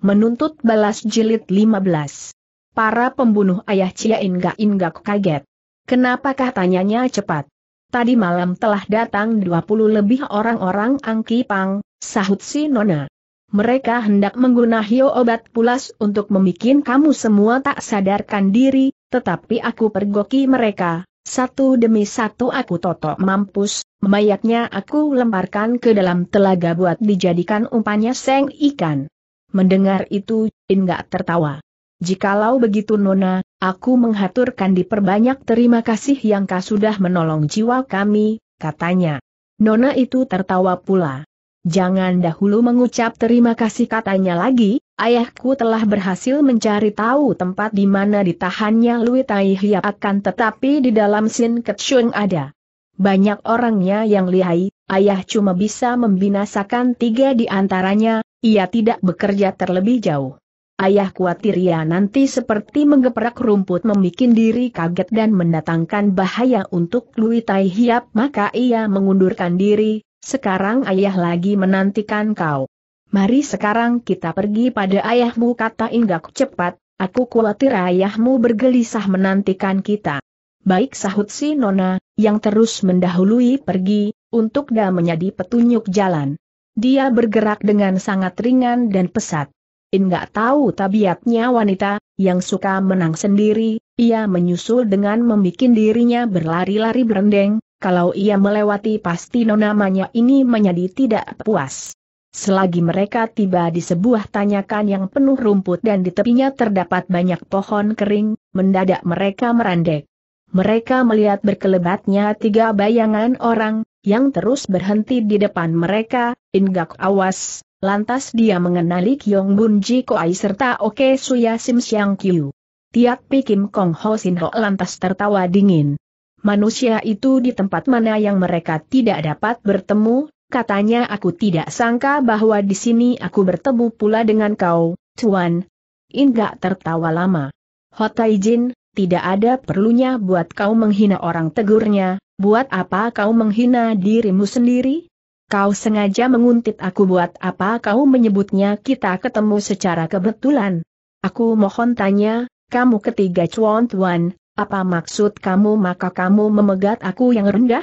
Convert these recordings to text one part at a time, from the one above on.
menuntut balas jilid 15. Para pembunuh ayah Cia Inga Inga kaget. Kenapakah tanyanya cepat? Tadi malam telah datang 20 lebih orang-orang Angki Pang, sahut si Nona. Mereka hendak menggunakan obat pulas untuk membuat kamu semua tak sadarkan diri, tetapi aku pergoki mereka, satu demi satu aku totok mampus, mayatnya aku lemparkan ke dalam telaga buat dijadikan umpannya seng ikan. Mendengar itu, Jin gak tertawa. Jikalau begitu Nona, aku menghaturkan diperbanyak terima kasih yang kau sudah menolong jiwa kami, katanya. Nona itu tertawa pula. Jangan dahulu mengucap terima kasih katanya lagi, ayahku telah berhasil mencari tahu tempat di mana ditahannya Lui Tai Hiap akan tetapi di dalam Sin Ketsung ada. Banyak orangnya yang lihai, ayah cuma bisa membinasakan tiga di antaranya, ia tidak bekerja terlebih jauh. Ayah khawatir ia nanti seperti menggeperak rumput membuat diri kaget dan mendatangkan bahaya untuk Lui Tai Hiap maka ia mengundurkan diri, sekarang ayah lagi menantikan kau. Mari sekarang kita pergi pada ayahmu kata Inggak cepat, aku khawatir ayahmu bergelisah menantikan kita. Baik sahut si Nona, yang terus mendahului pergi, untuk dia menjadi petunjuk jalan. Dia bergerak dengan sangat ringan dan pesat. Enggak tahu tabiatnya wanita, yang suka menang sendiri, ia menyusul dengan membuat dirinya berlari-lari berendeng, kalau ia melewati pasti namanya ini menjadi tidak puas. Selagi mereka tiba di sebuah tanyakan yang penuh rumput dan di tepinya terdapat banyak pohon kering, mendadak mereka merandek mereka melihat berkelebatnya tiga bayangan orang, yang terus berhenti di depan mereka, Ingak awas, lantas dia mengenali Kyong Bun Ji Koai serta Oke Suya Sim Siang Kyu. Tiat Pikim Kong Ho Sin Ho lantas tertawa dingin. Manusia itu di tempat mana yang mereka tidak dapat bertemu, katanya aku tidak sangka bahwa di sini aku bertemu pula dengan kau, Tuan. Ingak tertawa lama. Hotai Jin, tidak ada perlunya buat kau menghina orang tegurnya, buat apa kau menghina dirimu sendiri? Kau sengaja menguntit aku buat apa kau menyebutnya kita ketemu secara kebetulan. Aku mohon tanya, kamu ketiga cuan tuan, apa maksud kamu maka kamu memegat aku yang rendah?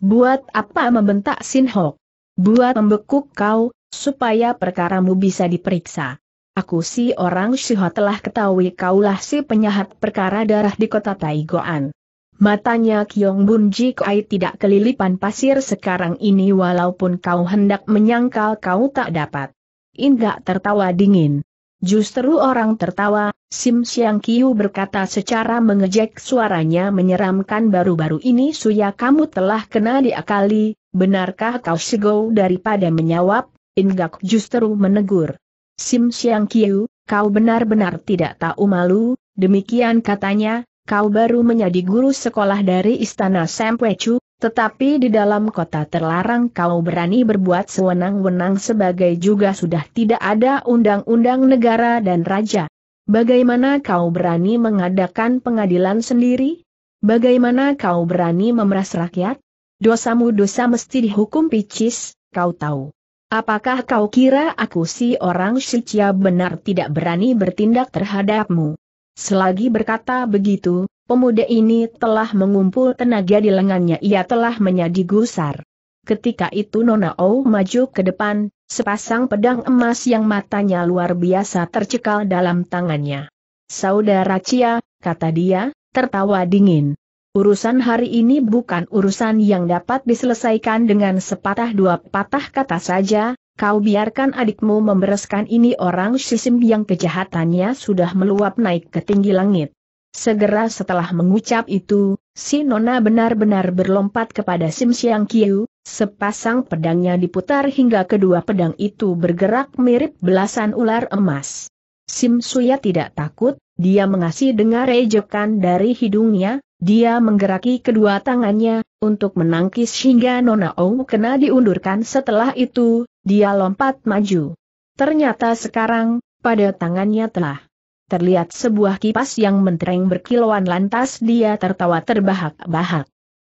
Buat apa membentak Sin Buat membekuk kau, supaya perkaramu bisa diperiksa aku si orang Shiho telah ketahui kaulah si penyahat perkara darah di kota Taigoan. Matanya Kyong Bun Ji Kai tidak kelilipan pasir sekarang ini walaupun kau hendak menyangkal kau tak dapat. Inggak tertawa dingin. Justru orang tertawa, Sim Siang Kiu berkata secara mengejek suaranya menyeramkan baru-baru ini Suya kamu telah kena diakali, benarkah kau sego daripada menyawab, Inggak justru menegur. Sim Siang Kiu, kau benar-benar tidak tahu malu, demikian katanya, kau baru menjadi guru sekolah dari istana Sampechu, tetapi di dalam kota terlarang kau berani berbuat sewenang-wenang sebagai juga sudah tidak ada undang-undang negara dan raja. Bagaimana kau berani mengadakan pengadilan sendiri? Bagaimana kau berani memeras rakyat? Dosamu dosa mesti dihukum picis, kau tahu. Apakah kau kira aku si orang Shichia ya, benar tidak berani bertindak terhadapmu? Selagi berkata begitu, pemuda ini telah mengumpul tenaga di lengannya ia telah menjadi gusar. Ketika itu Nona O maju ke depan, sepasang pedang emas yang matanya luar biasa tercekal dalam tangannya. Saudara Cia, kata dia, tertawa dingin. Urusan hari ini bukan urusan yang dapat diselesaikan dengan sepatah dua patah kata saja, kau biarkan adikmu membereskan ini orang sisim yang kejahatannya sudah meluap naik ke tinggi langit. Segera setelah mengucap itu, si Nona benar-benar berlompat kepada Sim Siang Kiu, sepasang pedangnya diputar hingga kedua pedang itu bergerak mirip belasan ular emas. Sim Suya tidak takut, dia mengasih dengar ejekan dari hidungnya, dia menggeraki kedua tangannya, untuk menangkis hingga Nona Ong kena diundurkan setelah itu, dia lompat maju. Ternyata sekarang, pada tangannya telah terlihat sebuah kipas yang mentereng berkilauan lantas dia tertawa terbahak-bahak.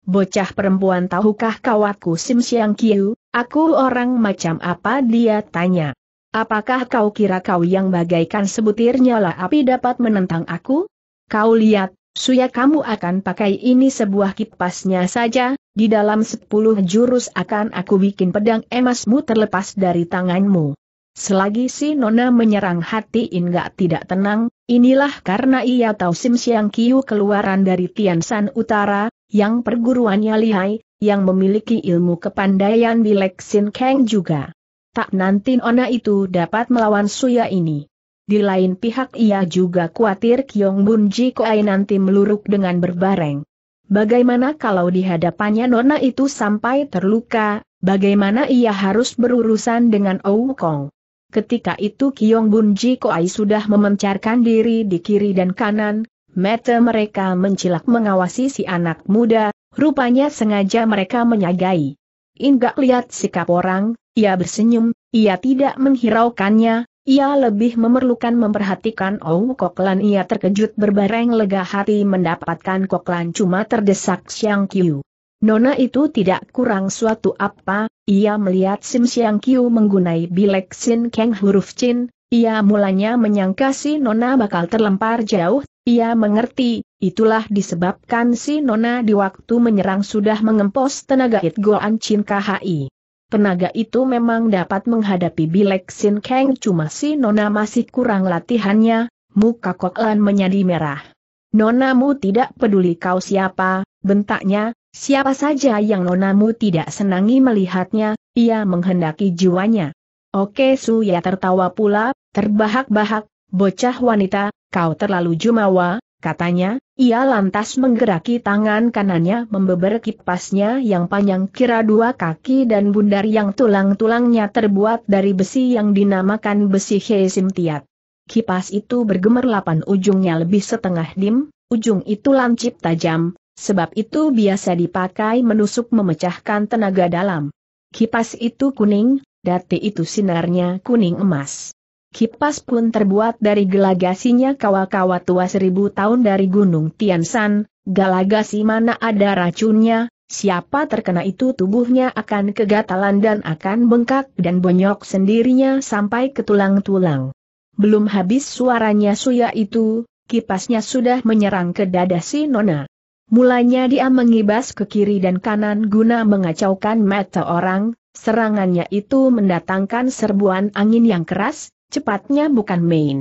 Bocah perempuan tahukah kawatku Sim Siang Kiu, aku orang macam apa dia tanya. Apakah kau kira kau yang bagaikan sebutir nyala api dapat menentang aku? Kau lihat, Suya kamu akan pakai ini sebuah kipasnya saja, di dalam sepuluh jurus akan aku bikin pedang emasmu terlepas dari tanganmu. Selagi si Nona menyerang hati In tidak tenang, inilah karena ia tahu Sim Siang Kiu keluaran dari Tiansan Utara, yang perguruannya lihai, yang memiliki ilmu kepandaian di Lexin Kang juga. Tak nanti Nona itu dapat melawan Suya ini. Di lain pihak ia juga khawatir Kyong Bun Ji Koai nanti meluruk dengan berbareng. Bagaimana kalau di hadapannya Nona itu sampai terluka, bagaimana ia harus berurusan dengan Ou Kong? Ketika itu Kyong Bun Ji Koai sudah memencarkan diri di kiri dan kanan, mata mereka mencilak mengawasi si anak muda, rupanya sengaja mereka menyagai. Ingat lihat sikap orang, ia bersenyum, ia tidak menghiraukannya, ia lebih memerlukan memperhatikan Ong Koklan ia terkejut berbareng lega hati mendapatkan Koklan cuma terdesak Siang Qiu. Nona itu tidak kurang suatu apa, ia melihat Sim Siang Qiu menggunai bilek Sin Keng huruf Chin, ia mulanya menyangka si Nona bakal terlempar jauh, ia mengerti, itulah disebabkan si Nona di waktu menyerang sudah mengempos tenaga hit Goan Chin KHI. Tenaga itu memang dapat menghadapi Bilek Sin Kang cuma si Nona masih kurang latihannya, muka Koklan Lan menjadi merah. Nonamu tidak peduli kau siapa, bentaknya, siapa saja yang nonamu tidak senangi melihatnya, ia menghendaki jiwanya. Oke Suya tertawa pula, terbahak-bahak, bocah wanita, kau terlalu jumawa, katanya, ia lantas menggeraki tangan kanannya membeber kipasnya yang panjang kira dua kaki dan bundar yang tulang-tulangnya terbuat dari besi yang dinamakan besi hesimtiat. Kipas itu bergemerlapan ujungnya lebih setengah dim, ujung itu lancip tajam, sebab itu biasa dipakai menusuk memecahkan tenaga dalam. Kipas itu kuning, dati itu sinarnya kuning emas. Kipas pun terbuat dari gelagasinya kawa-kawa tua seribu tahun dari Gunung Tiansan, gelagasi mana ada racunnya, siapa terkena itu tubuhnya akan kegatalan dan akan bengkak dan bonyok sendirinya sampai ke tulang-tulang. Belum habis suaranya suya itu, kipasnya sudah menyerang ke dada si Nona. Mulanya dia mengibas ke kiri dan kanan guna mengacaukan mata orang, serangannya itu mendatangkan serbuan angin yang keras, Cepatnya bukan main.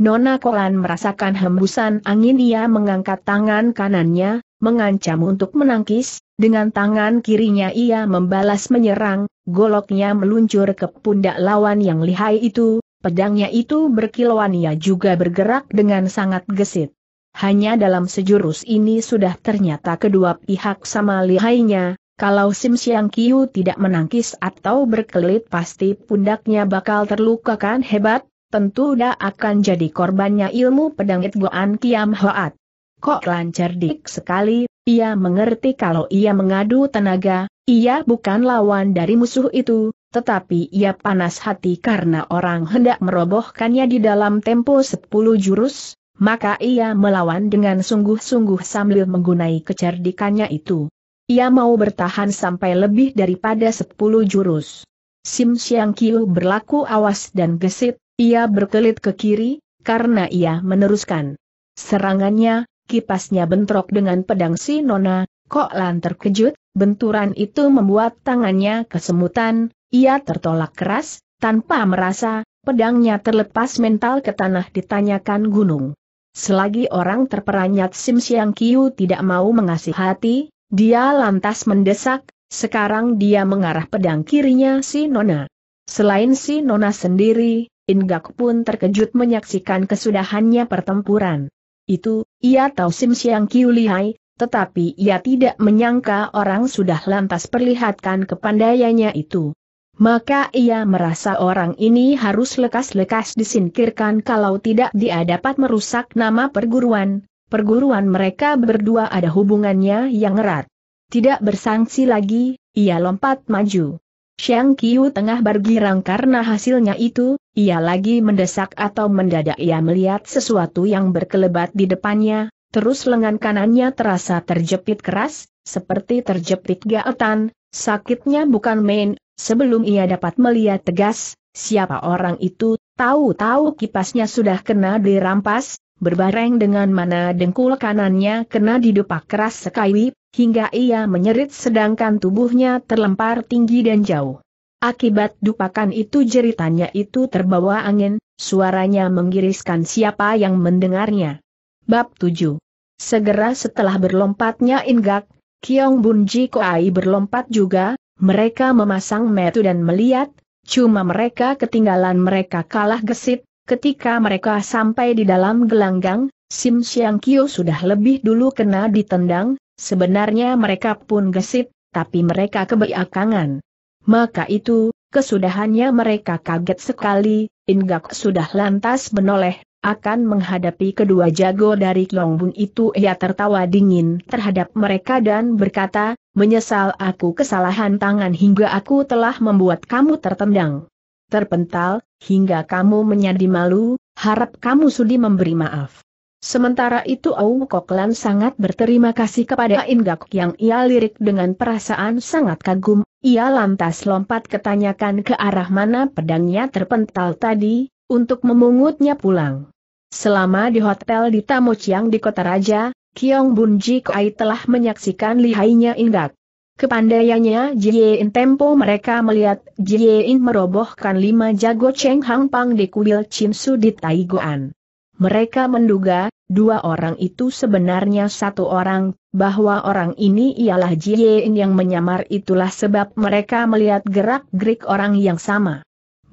Nona Kolan merasakan hembusan angin ia mengangkat tangan kanannya, mengancam untuk menangkis, dengan tangan kirinya ia membalas menyerang, goloknya meluncur ke pundak lawan yang lihai itu, pedangnya itu berkilauan ia juga bergerak dengan sangat gesit. Hanya dalam sejurus ini sudah ternyata kedua pihak sama lihainya, kalau Sim Siang Kiu tidak menangkis atau berkelit pasti pundaknya bakal terluka kan hebat, tentu udah akan jadi korbannya ilmu pedang Goan Kiam Hoat. Kok lancar dik sekali, ia mengerti kalau ia mengadu tenaga, ia bukan lawan dari musuh itu, tetapi ia panas hati karena orang hendak merobohkannya di dalam tempo 10 jurus, maka ia melawan dengan sungguh-sungguh sambil menggunai kecerdikannya itu. Ia mau bertahan sampai lebih daripada sepuluh jurus. Sim Siang Kiu berlaku awas dan gesit, ia berkelit ke kiri, karena ia meneruskan. Serangannya, kipasnya bentrok dengan pedang si Nona, Kok Lan terkejut, benturan itu membuat tangannya kesemutan, ia tertolak keras, tanpa merasa, pedangnya terlepas mental ke tanah ditanyakan gunung. Selagi orang terperanyat Sim Siang Kiu tidak mau mengasih hati, dia lantas mendesak, sekarang dia mengarah pedang kirinya si Nona. Selain si Nona sendiri, Ingak pun terkejut menyaksikan kesudahannya pertempuran. Itu, ia tahu Sim Siang Kiu lihai, tetapi ia tidak menyangka orang sudah lantas perlihatkan kepandaiannya itu. Maka ia merasa orang ini harus lekas-lekas disingkirkan kalau tidak dia dapat merusak nama perguruan, perguruan mereka berdua ada hubungannya yang erat. Tidak bersangsi lagi, ia lompat maju. Xiang Qiu tengah bergirang karena hasilnya itu, ia lagi mendesak atau mendadak ia melihat sesuatu yang berkelebat di depannya, terus lengan kanannya terasa terjepit keras, seperti terjepit gaetan, sakitnya bukan main, sebelum ia dapat melihat tegas, siapa orang itu, tahu-tahu kipasnya sudah kena dirampas, berbareng dengan mana dengkul kanannya kena didupak keras sekali, hingga ia menyerit sedangkan tubuhnya terlempar tinggi dan jauh. Akibat dupakan itu jeritannya itu terbawa angin, suaranya menggiriskan siapa yang mendengarnya. Bab 7 Segera setelah berlompatnya Ingak, Kiong Bunji Koai berlompat juga, mereka memasang metu dan melihat, cuma mereka ketinggalan mereka kalah gesit, Ketika mereka sampai di dalam gelanggang, Sim Siang Kyo sudah lebih dulu kena ditendang, sebenarnya mereka pun gesit, tapi mereka kebeakangan. Maka itu, kesudahannya mereka kaget sekali, Ingak sudah lantas menoleh, akan menghadapi kedua jago dari Bun itu ia tertawa dingin terhadap mereka dan berkata, menyesal aku kesalahan tangan hingga aku telah membuat kamu tertendang. Terpental, hingga kamu menjadi malu, harap kamu sudi memberi maaf. Sementara itu Au Koklan sangat berterima kasih kepada Ingak yang ia lirik dengan perasaan sangat kagum, ia lantas lompat ketanyakan ke arah mana pedangnya terpental tadi, untuk memungutnya pulang. Selama di hotel di Tamochiang di Kota Raja, Kiong Ji Kuai telah menyaksikan lihainya Ingak. Kepandaiannya Jiein Tempo mereka melihat Jiein merobohkan lima jago Cheng Hang Pang di kuil Chinsu di Taiguan. Mereka menduga, dua orang itu sebenarnya satu orang, bahwa orang ini ialah Jiein yang menyamar itulah sebab mereka melihat gerak-gerik orang yang sama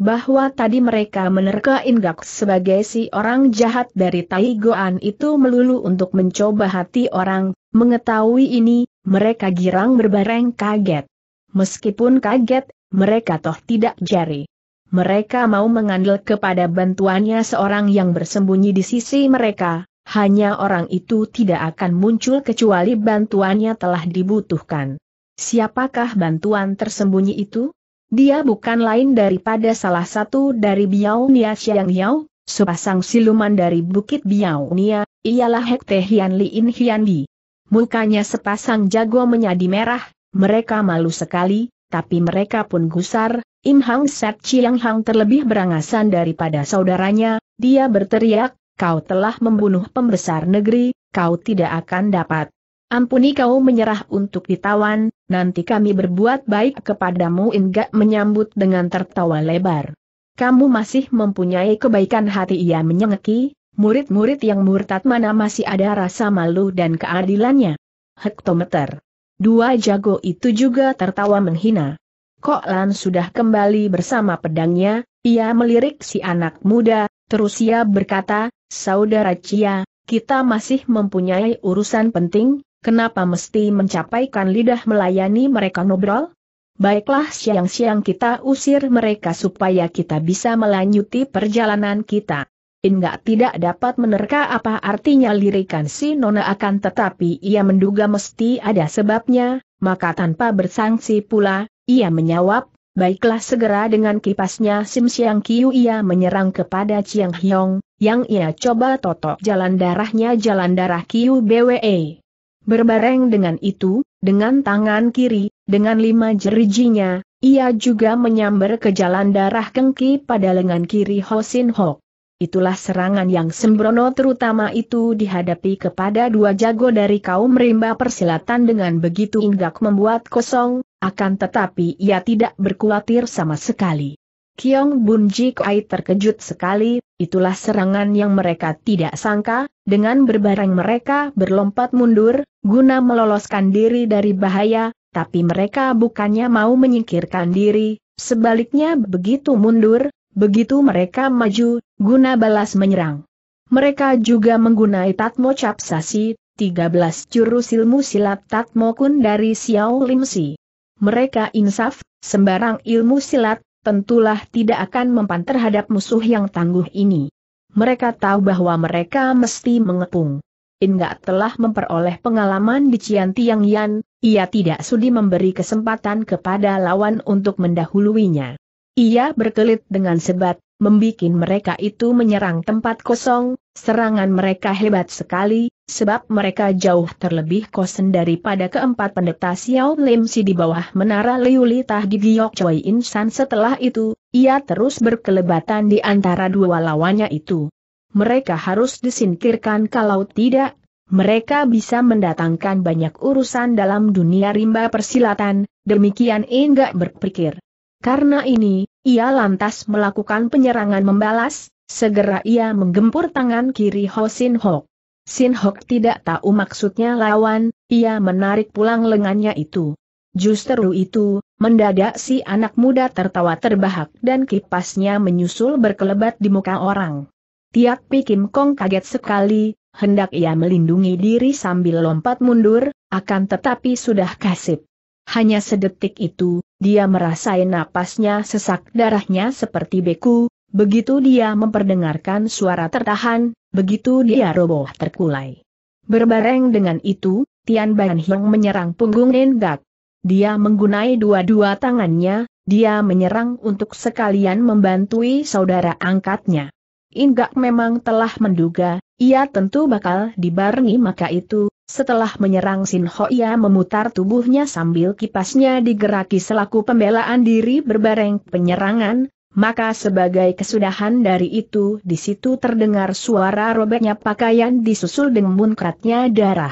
bahwa tadi mereka menerka Ingak sebagai si orang jahat dari Taigoan itu melulu untuk mencoba hati orang, mengetahui ini, mereka girang berbareng kaget. Meskipun kaget, mereka toh tidak jari. Mereka mau mengandel kepada bantuannya seorang yang bersembunyi di sisi mereka, hanya orang itu tidak akan muncul kecuali bantuannya telah dibutuhkan. Siapakah bantuan tersembunyi itu? Dia bukan lain daripada salah satu dari Biao Nia Xiang Yao, sepasang siluman dari Bukit Biao Nia, ialah Hek Teh Hian Li In Hian Di. Mukanya sepasang jago menyadi merah, mereka malu sekali, tapi mereka pun gusar, Im Hang Set Chiang Hang terlebih berangasan daripada saudaranya, dia berteriak, kau telah membunuh pembesar negeri, kau tidak akan dapat. Ampuni kau menyerah untuk ditawan, nanti kami berbuat baik kepadamu Ingga menyambut dengan tertawa lebar. Kamu masih mempunyai kebaikan hati ia menyengeki, Murid-murid yang murtad mana masih ada rasa malu dan keadilannya? Hektometer. Dua jago itu juga tertawa menghina. Kok Lan sudah kembali bersama pedangnya, ia melirik si anak muda, terus ia berkata, Saudara Cia, kita masih mempunyai urusan penting, kenapa mesti mencapaikan lidah melayani mereka ngobrol? Baiklah siang-siang kita usir mereka supaya kita bisa melanjuti perjalanan kita. Inga tidak dapat menerka apa artinya lirikan si Nona akan tetapi ia menduga mesti ada sebabnya, maka tanpa bersangsi pula, ia menjawab, baiklah segera dengan kipasnya Sim Siang Kiu ia menyerang kepada Chiang Hyong, yang ia coba totok jalan darahnya jalan darah Kiu BWE. Berbareng dengan itu, dengan tangan kiri, dengan lima jerijinya, ia juga menyamber ke jalan darah kengki pada lengan kiri Hosin Hok itulah serangan yang sembrono terutama itu dihadapi kepada dua jago dari kaum rimba persilatan dengan begitu inggak membuat kosong, akan tetapi ia tidak berkhawatir sama sekali. Kiong Bun Ji terkejut sekali, itulah serangan yang mereka tidak sangka, dengan berbareng mereka berlompat mundur, guna meloloskan diri dari bahaya, tapi mereka bukannya mau menyingkirkan diri, sebaliknya begitu mundur, Begitu mereka maju, guna balas menyerang. Mereka juga menggunai Tatmo Capsasi, 13 jurus ilmu silat Tatmo Kun dari Xiao Limsi. Mereka insaf, sembarang ilmu silat, tentulah tidak akan mempan terhadap musuh yang tangguh ini. Mereka tahu bahwa mereka mesti mengepung. Inggak telah memperoleh pengalaman di Cian Tiang Yan, ia tidak sudi memberi kesempatan kepada lawan untuk mendahuluinya. Ia berkelit dengan sebat, membuat mereka itu menyerang tempat kosong, serangan mereka hebat sekali, sebab mereka jauh terlebih kosong daripada keempat pendeta Xiao Lim Si di bawah menara Liuli di Giyok Choi Insan setelah itu, ia terus berkelebatan di antara dua lawannya itu. Mereka harus disingkirkan kalau tidak, mereka bisa mendatangkan banyak urusan dalam dunia rimba persilatan, demikian enggak berpikir. Karena ini, ia lantas melakukan penyerangan membalas, segera ia menggempur tangan kiri Ho Sin Hok. Sin Hok tidak tahu maksudnya lawan, ia menarik pulang lengannya itu. Justru itu, mendadak si anak muda tertawa terbahak dan kipasnya menyusul berkelebat di muka orang. Tiak Pi Kim Kong kaget sekali, hendak ia melindungi diri sambil lompat mundur, akan tetapi sudah kasip. Hanya sedetik itu, dia merasai napasnya sesak darahnya seperti beku, begitu dia memperdengarkan suara tertahan, begitu dia roboh terkulai. Berbareng dengan itu, Tian Ban Hiong menyerang punggung Nenggak. Dia menggunai dua-dua tangannya, dia menyerang untuk sekalian membantui saudara angkatnya. Ingak memang telah menduga, ia tentu bakal dibarengi maka itu, setelah menyerang Sin Ho, ia memutar tubuhnya sambil kipasnya digeraki selaku pembelaan diri berbareng penyerangan, maka sebagai kesudahan dari itu di situ terdengar suara robeknya pakaian disusul dengan munkratnya darah.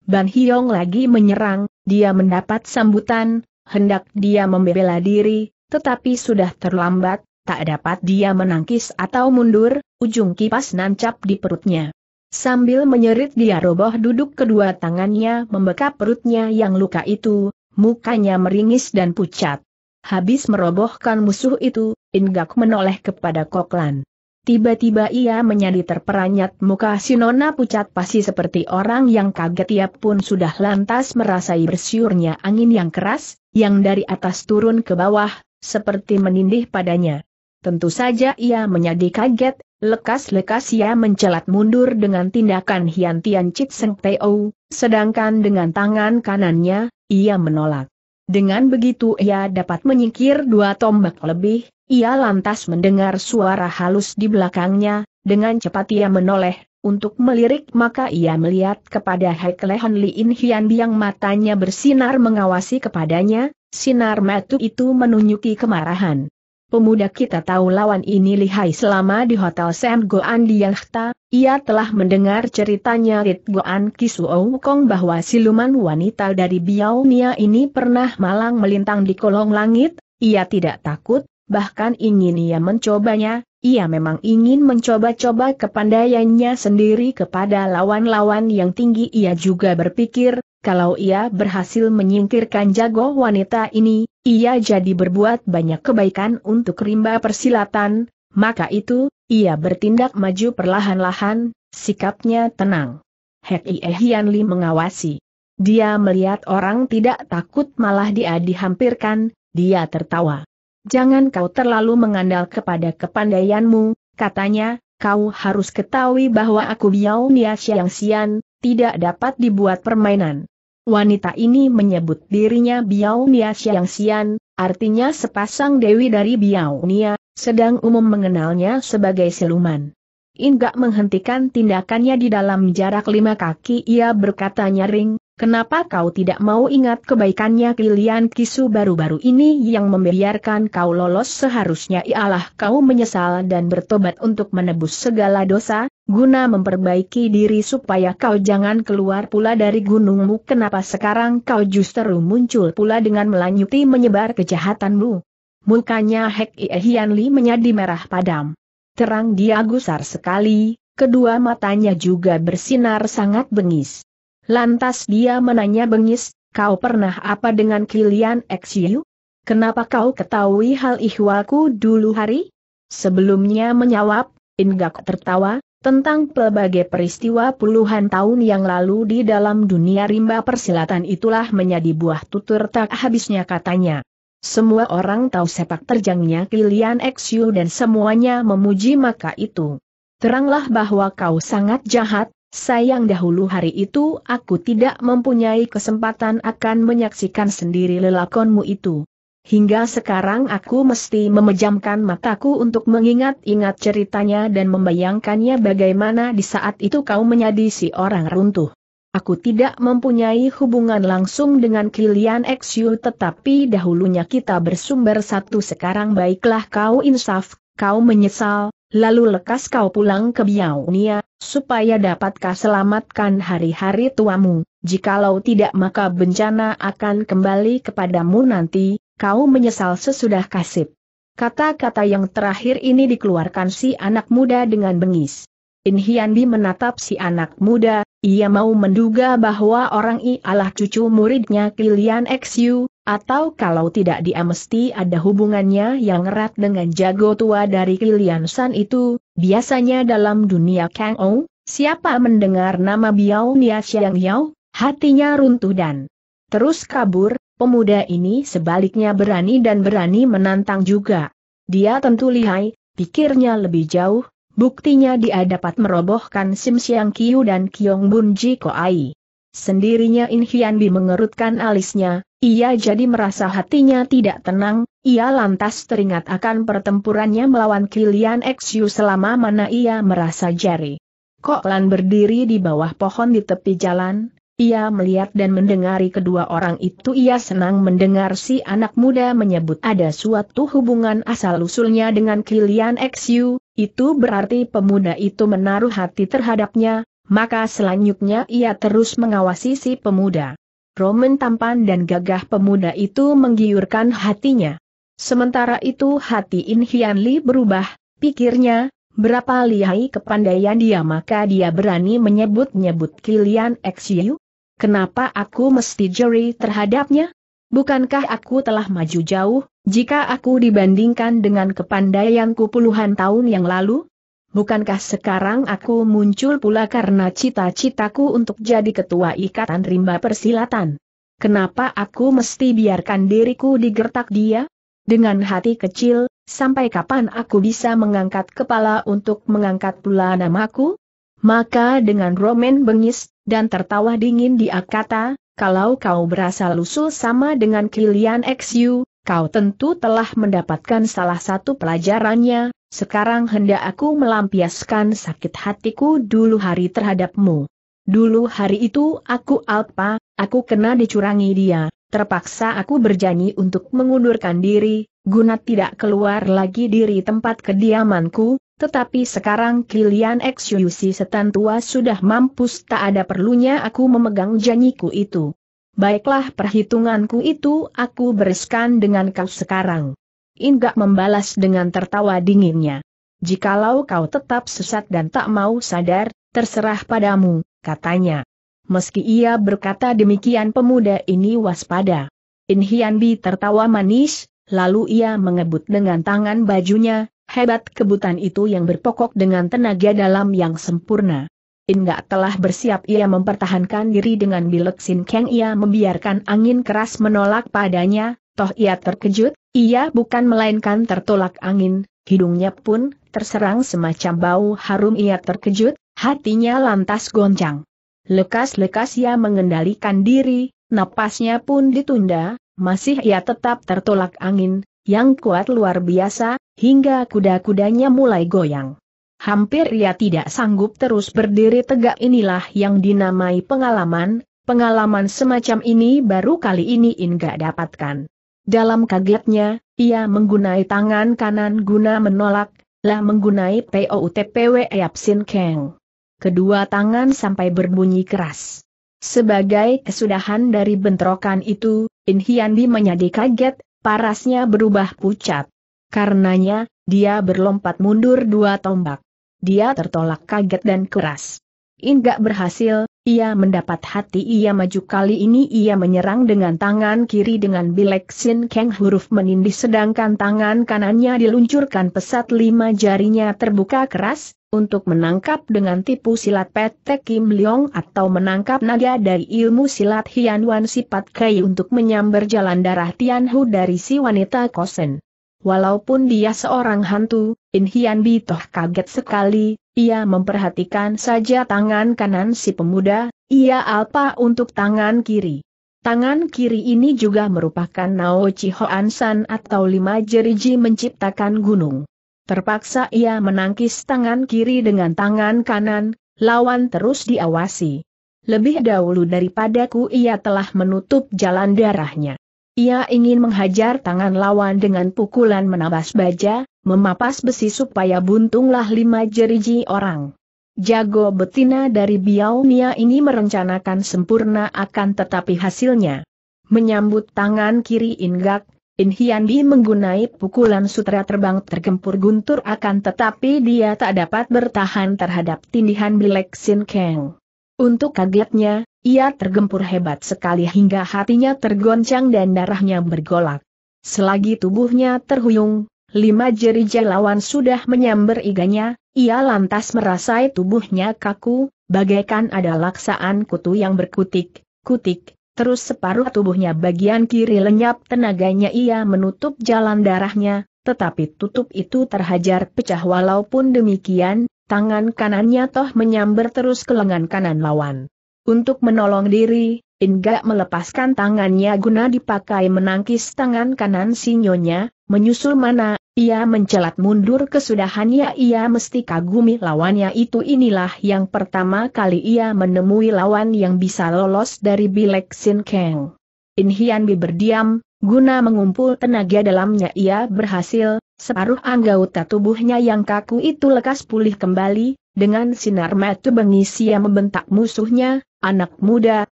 Ban Hiong lagi menyerang, dia mendapat sambutan, hendak dia membela diri, tetapi sudah terlambat, tak dapat dia menangkis atau mundur, ujung kipas nancap di perutnya. Sambil menyerit dia roboh duduk kedua tangannya membekap perutnya yang luka itu, mukanya meringis dan pucat. Habis merobohkan musuh itu, Ingak menoleh kepada Koklan. Tiba-tiba ia menjadi terperanyat muka Sinona pucat pasti seperti orang yang kaget ia pun sudah lantas merasai bersiurnya angin yang keras, yang dari atas turun ke bawah, seperti menindih padanya. Tentu saja ia menjadi kaget, lekas-lekas ia mencelat mundur dengan tindakan Hian Tian Chit Seng Teo, sedangkan dengan tangan kanannya, ia menolak. Dengan begitu ia dapat menyingkir dua tombak lebih, ia lantas mendengar suara halus di belakangnya, dengan cepat ia menoleh, untuk melirik maka ia melihat kepada Heklehan In Hian yang matanya bersinar mengawasi kepadanya, sinar matu itu menunjuki kemarahan. Pemuda kita tahu lawan ini lihai selama di Hotel Sam Goan di Yangta, ia telah mendengar ceritanya Rit Goan Kisuo Kong bahwa siluman wanita dari Nia ini pernah malang melintang di kolong langit, ia tidak takut, bahkan ingin ia mencobanya, ia memang ingin mencoba-coba kepandaiannya sendiri kepada lawan-lawan yang tinggi ia juga berpikir, kalau ia berhasil menyingkirkan jago wanita ini, ia jadi berbuat banyak kebaikan untuk rimba persilatan, maka itu, ia bertindak maju perlahan-lahan, sikapnya tenang. Hei eh Li mengawasi. Dia melihat orang tidak takut malah dia dihampirkan, dia tertawa. Jangan kau terlalu mengandalkan kepada kepandaianmu, katanya, kau harus ketahui bahwa aku Biao Nia Xiang Sian, tidak dapat dibuat permainan. Wanita ini menyebut dirinya Biao Nia Xiang Xian, artinya sepasang dewi dari Biao Nia, sedang umum mengenalnya sebagai siluman. Inggak menghentikan tindakannya di dalam jarak lima kaki ia berkata nyaring, Kenapa kau tidak mau ingat kebaikannya Kilian Kisu baru-baru ini yang membiarkan kau lolos seharusnya ialah kau menyesal dan bertobat untuk menebus segala dosa, guna memperbaiki diri supaya kau jangan keluar pula dari gunungmu kenapa sekarang kau justru muncul pula dengan melanyuti menyebar kejahatanmu. Mukanya Hek Iehian Li menjadi merah padam. Terang dia gusar sekali, kedua matanya juga bersinar sangat bengis. Lantas dia menanya bengis, kau pernah apa dengan Kilian Xiu? Kenapa kau ketahui hal ihwalku dulu hari? Sebelumnya menyawab, Ingak tertawa, tentang pelbagai peristiwa puluhan tahun yang lalu di dalam dunia rimba persilatan itulah menjadi buah tutur tak habisnya katanya. Semua orang tahu sepak terjangnya Kilian Xiu dan semuanya memuji maka itu. Teranglah bahwa kau sangat jahat, sayang dahulu hari itu aku tidak mempunyai kesempatan akan menyaksikan sendiri lelakonmu itu. Hingga sekarang aku mesti memejamkan mataku untuk mengingat-ingat ceritanya dan membayangkannya bagaimana di saat itu kau menyadisi orang runtuh. Aku tidak mempunyai hubungan langsung dengan Kilian Xiu tetapi dahulunya kita bersumber satu sekarang baiklah kau insaf, kau menyesal, lalu lekas kau pulang ke Biaunia, supaya dapatkah selamatkan hari-hari tuamu, jikalau tidak maka bencana akan kembali kepadamu nanti, kau menyesal sesudah kasib. Kata-kata yang terakhir ini dikeluarkan si anak muda dengan bengis. In Hyandi menatap si anak muda, ia mau menduga bahwa orang adalah cucu muridnya Kilian Xiu, atau kalau tidak dia mesti ada hubungannya yang erat dengan jago tua dari Kilian San itu, biasanya dalam dunia Kang Ou, siapa mendengar nama Biao Nia Xiang Yao, hatinya runtuh dan terus kabur, Pemuda ini sebaliknya berani dan berani menantang juga. Dia tentu lihai, pikirnya lebih jauh, buktinya dia dapat merobohkan Sim Siang Kiu dan Kiong Bun Ji Ai. Sendirinya In Hian Bi mengerutkan alisnya, ia jadi merasa hatinya tidak tenang, ia lantas teringat akan pertempurannya melawan Kilian Xiu selama mana ia merasa jari. Kok Lan berdiri di bawah pohon di tepi jalan, ia melihat dan mendengari kedua orang itu ia senang mendengar si anak muda menyebut ada suatu hubungan asal-usulnya dengan Kilian XU, itu berarti pemuda itu menaruh hati terhadapnya, maka selanjutnya ia terus mengawasi si pemuda. Roman tampan dan gagah pemuda itu menggiurkan hatinya. Sementara itu hati In Hian Li berubah, pikirnya, berapa lihai kepandaian dia maka dia berani menyebut-nyebut Kilian Xiu? Kenapa aku mesti jeri terhadapnya? Bukankah aku telah maju jauh, jika aku dibandingkan dengan kepandaianku puluhan tahun yang lalu? Bukankah sekarang aku muncul pula karena cita-citaku untuk jadi ketua ikatan rimba persilatan? Kenapa aku mesti biarkan diriku digertak dia? Dengan hati kecil, sampai kapan aku bisa mengangkat kepala untuk mengangkat pula namaku? Maka dengan romen bengis, dan tertawa dingin dia kata, kalau kau berasal lusuh sama dengan Kilian XU, kau tentu telah mendapatkan salah satu pelajarannya, sekarang hendak aku melampiaskan sakit hatiku dulu hari terhadapmu. Dulu hari itu aku alpa, aku kena dicurangi dia, terpaksa aku berjanji untuk mengundurkan diri, guna tidak keluar lagi dari tempat kediamanku, tetapi sekarang Kilian Xusi setan tua sudah mampus tak ada perlunya aku memegang janjiku itu. Baiklah perhitunganku itu aku bereskan dengan kau sekarang. Inggak membalas dengan tertawa dinginnya. Jikalau kau tetap sesat dan tak mau sadar, terserah padamu, katanya. Meski ia berkata demikian pemuda ini waspada. Inhian tertawa manis, lalu ia mengebut dengan tangan bajunya, Hebat kebutan itu yang berpokok dengan tenaga dalam yang sempurna. Ingat telah bersiap ia mempertahankan diri dengan bilek Sin Kang ia membiarkan angin keras menolak padanya, toh ia terkejut, ia bukan melainkan tertolak angin, hidungnya pun terserang semacam bau harum ia terkejut, hatinya lantas goncang. Lekas-lekas ia mengendalikan diri, napasnya pun ditunda, masih ia tetap tertolak angin, yang kuat luar biasa, hingga kuda-kudanya mulai goyang. Hampir ia tidak sanggup terus berdiri tegak inilah yang dinamai pengalaman, pengalaman semacam ini baru kali ini Inga dapatkan. Dalam kagetnya, ia menggunai tangan kanan guna menolak, lah menggunai POUTPW Eapsin Keng. Kedua tangan sampai berbunyi keras. Sebagai kesudahan dari bentrokan itu, In Hyandi menjadi kaget, parasnya berubah pucat. Karenanya, dia berlompat mundur dua tombak. Dia tertolak kaget dan keras. Inggak berhasil, ia mendapat hati ia maju kali ini ia menyerang dengan tangan kiri dengan bilek sin Kang huruf menindih sedangkan tangan kanannya diluncurkan pesat lima jarinya terbuka keras, untuk menangkap dengan tipu silat petek Kim Leong atau menangkap naga dari ilmu silat Hian Wan Sipat Kai untuk menyambar jalan darah Tian Hu dari si wanita Kosen. Walaupun dia seorang hantu, In Hian Bi toh kaget sekali, ia memperhatikan saja tangan kanan si pemuda, ia alpa untuk tangan kiri. Tangan kiri ini juga merupakan Nao Chi Hoan San atau lima jeriji menciptakan gunung. Terpaksa ia menangkis tangan kiri dengan tangan kanan, lawan terus diawasi. Lebih dahulu daripadaku ia telah menutup jalan darahnya. Ia ingin menghajar tangan lawan dengan pukulan menabas baja, memapas besi supaya buntunglah lima jeriji orang. Jago betina dari Biau Nia ini merencanakan sempurna akan tetapi hasilnya. Menyambut tangan kiri Ingak, In Hyandi menggunai pukulan sutra terbang tergempur guntur akan tetapi dia tak dapat bertahan terhadap tindihan Bilek Sin Kang. Untuk kagetnya, ia tergempur hebat sekali hingga hatinya tergoncang dan darahnya bergolak. Selagi tubuhnya terhuyung, lima jari jelawan sudah menyamber iganya, ia lantas merasai tubuhnya kaku, bagaikan ada laksaan kutu yang berkutik, kutik, terus separuh tubuhnya bagian kiri lenyap tenaganya ia menutup jalan darahnya, tetapi tutup itu terhajar pecah walaupun demikian, Tangan kanannya toh menyambar terus ke lengan kanan lawan. Untuk menolong diri, Inga melepaskan tangannya guna dipakai menangkis tangan kanan sinyonya, menyusul mana, ia mencelat mundur kesudahannya ia mesti kagumi lawannya itu inilah yang pertama kali ia menemui lawan yang bisa lolos dari Bilek Sin Kang. Inhian Bi berdiam, Guna mengumpul tenaga dalamnya ia berhasil, separuh anggota tubuhnya yang kaku itu lekas pulih kembali, dengan sinar mata bengis ia membentak musuhnya, anak muda,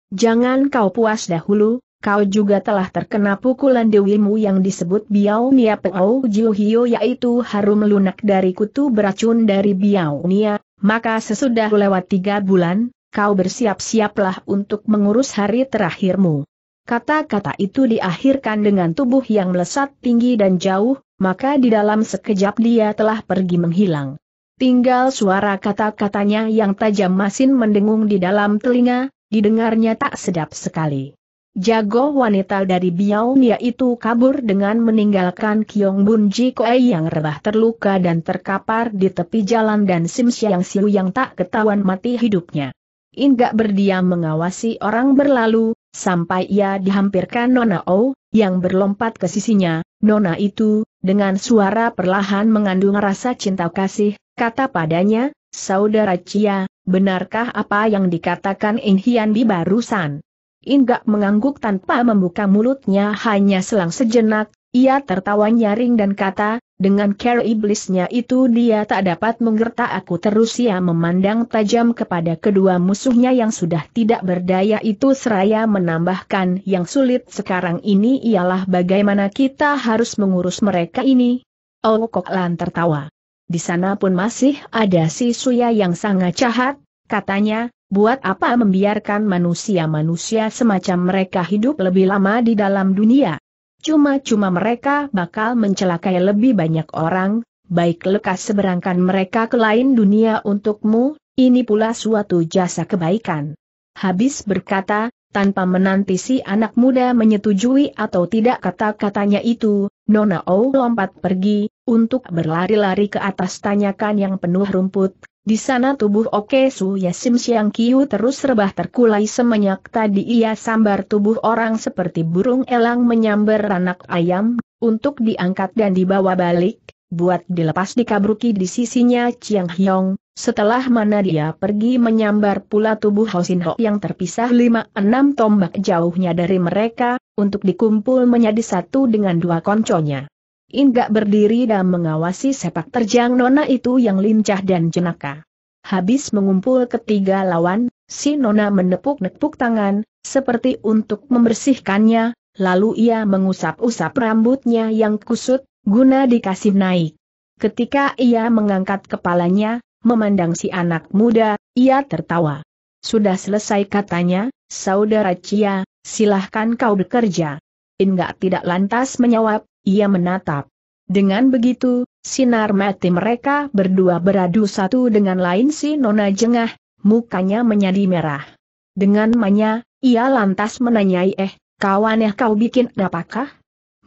jangan kau puas dahulu, kau juga telah terkena pukulan dewimu yang disebut Biao Nia Peo Jiu yaitu harum lunak dari kutu beracun dari Biao Nia, maka sesudah lewat tiga bulan, kau bersiap-siaplah untuk mengurus hari terakhirmu. Kata-kata itu diakhirkan dengan tubuh yang melesat tinggi dan jauh, maka di dalam sekejap dia telah pergi menghilang. Tinggal suara kata-katanya yang tajam masin mendengung di dalam telinga, didengarnya tak sedap sekali. Jago wanita dari Nia itu kabur dengan meninggalkan Kiong Bun Ji Koe yang rebah terluka dan terkapar di tepi jalan dan Sim Siang Siu yang tak ketahuan mati hidupnya. Inggak berdiam mengawasi orang berlalu, Sampai ia dihampirkan Nona O, yang berlompat ke sisinya, Nona itu, dengan suara perlahan mengandung rasa cinta kasih, kata padanya, Saudara Cia, benarkah apa yang dikatakan Inhian di barusan? Inggak mengangguk tanpa membuka mulutnya hanya selang sejenak, ia tertawa nyaring dan kata, dengan cara iblisnya itu dia tak dapat menggertak aku terus ia memandang tajam kepada kedua musuhnya yang sudah tidak berdaya itu seraya menambahkan yang sulit sekarang ini ialah bagaimana kita harus mengurus mereka ini. Oh Kok tertawa. Di sana pun masih ada si Suya yang sangat jahat, katanya, buat apa membiarkan manusia-manusia semacam mereka hidup lebih lama di dalam dunia. Cuma-cuma mereka bakal mencelakai lebih banyak orang, baik lekas seberangkan mereka ke lain dunia untukmu, ini pula suatu jasa kebaikan. Habis berkata, tanpa menanti si anak muda menyetujui atau tidak kata-katanya itu, Nona O lompat pergi, untuk berlari-lari ke atas tanyakan yang penuh rumput, di sana tubuh Oke Su Yasim Siang Kiu terus rebah terkulai semenyak tadi ia sambar tubuh orang seperti burung elang menyambar anak ayam, untuk diangkat dan dibawa balik, buat dilepas dikabruki di sisinya Chiang Hyong, setelah mana dia pergi menyambar pula tubuh Sin Ho yang terpisah lima enam tombak jauhnya dari mereka, untuk dikumpul menjadi satu dengan dua konconya. Inggak berdiri dan mengawasi sepak terjang Nona itu yang lincah dan jenaka. Habis mengumpul ketiga lawan, si Nona menepuk-nepuk tangan, seperti untuk membersihkannya, lalu ia mengusap-usap rambutnya yang kusut, guna dikasih naik. Ketika ia mengangkat kepalanya, memandang si anak muda, ia tertawa. Sudah selesai katanya, saudara Cia, silahkan kau bekerja. Inggak tidak lantas menjawab, ia menatap. Dengan begitu, sinar mati mereka berdua beradu satu dengan lain si Nona jengah, mukanya menjadi merah. Dengan manya, ia lantas menanyai eh, kawannya kau bikin apakah?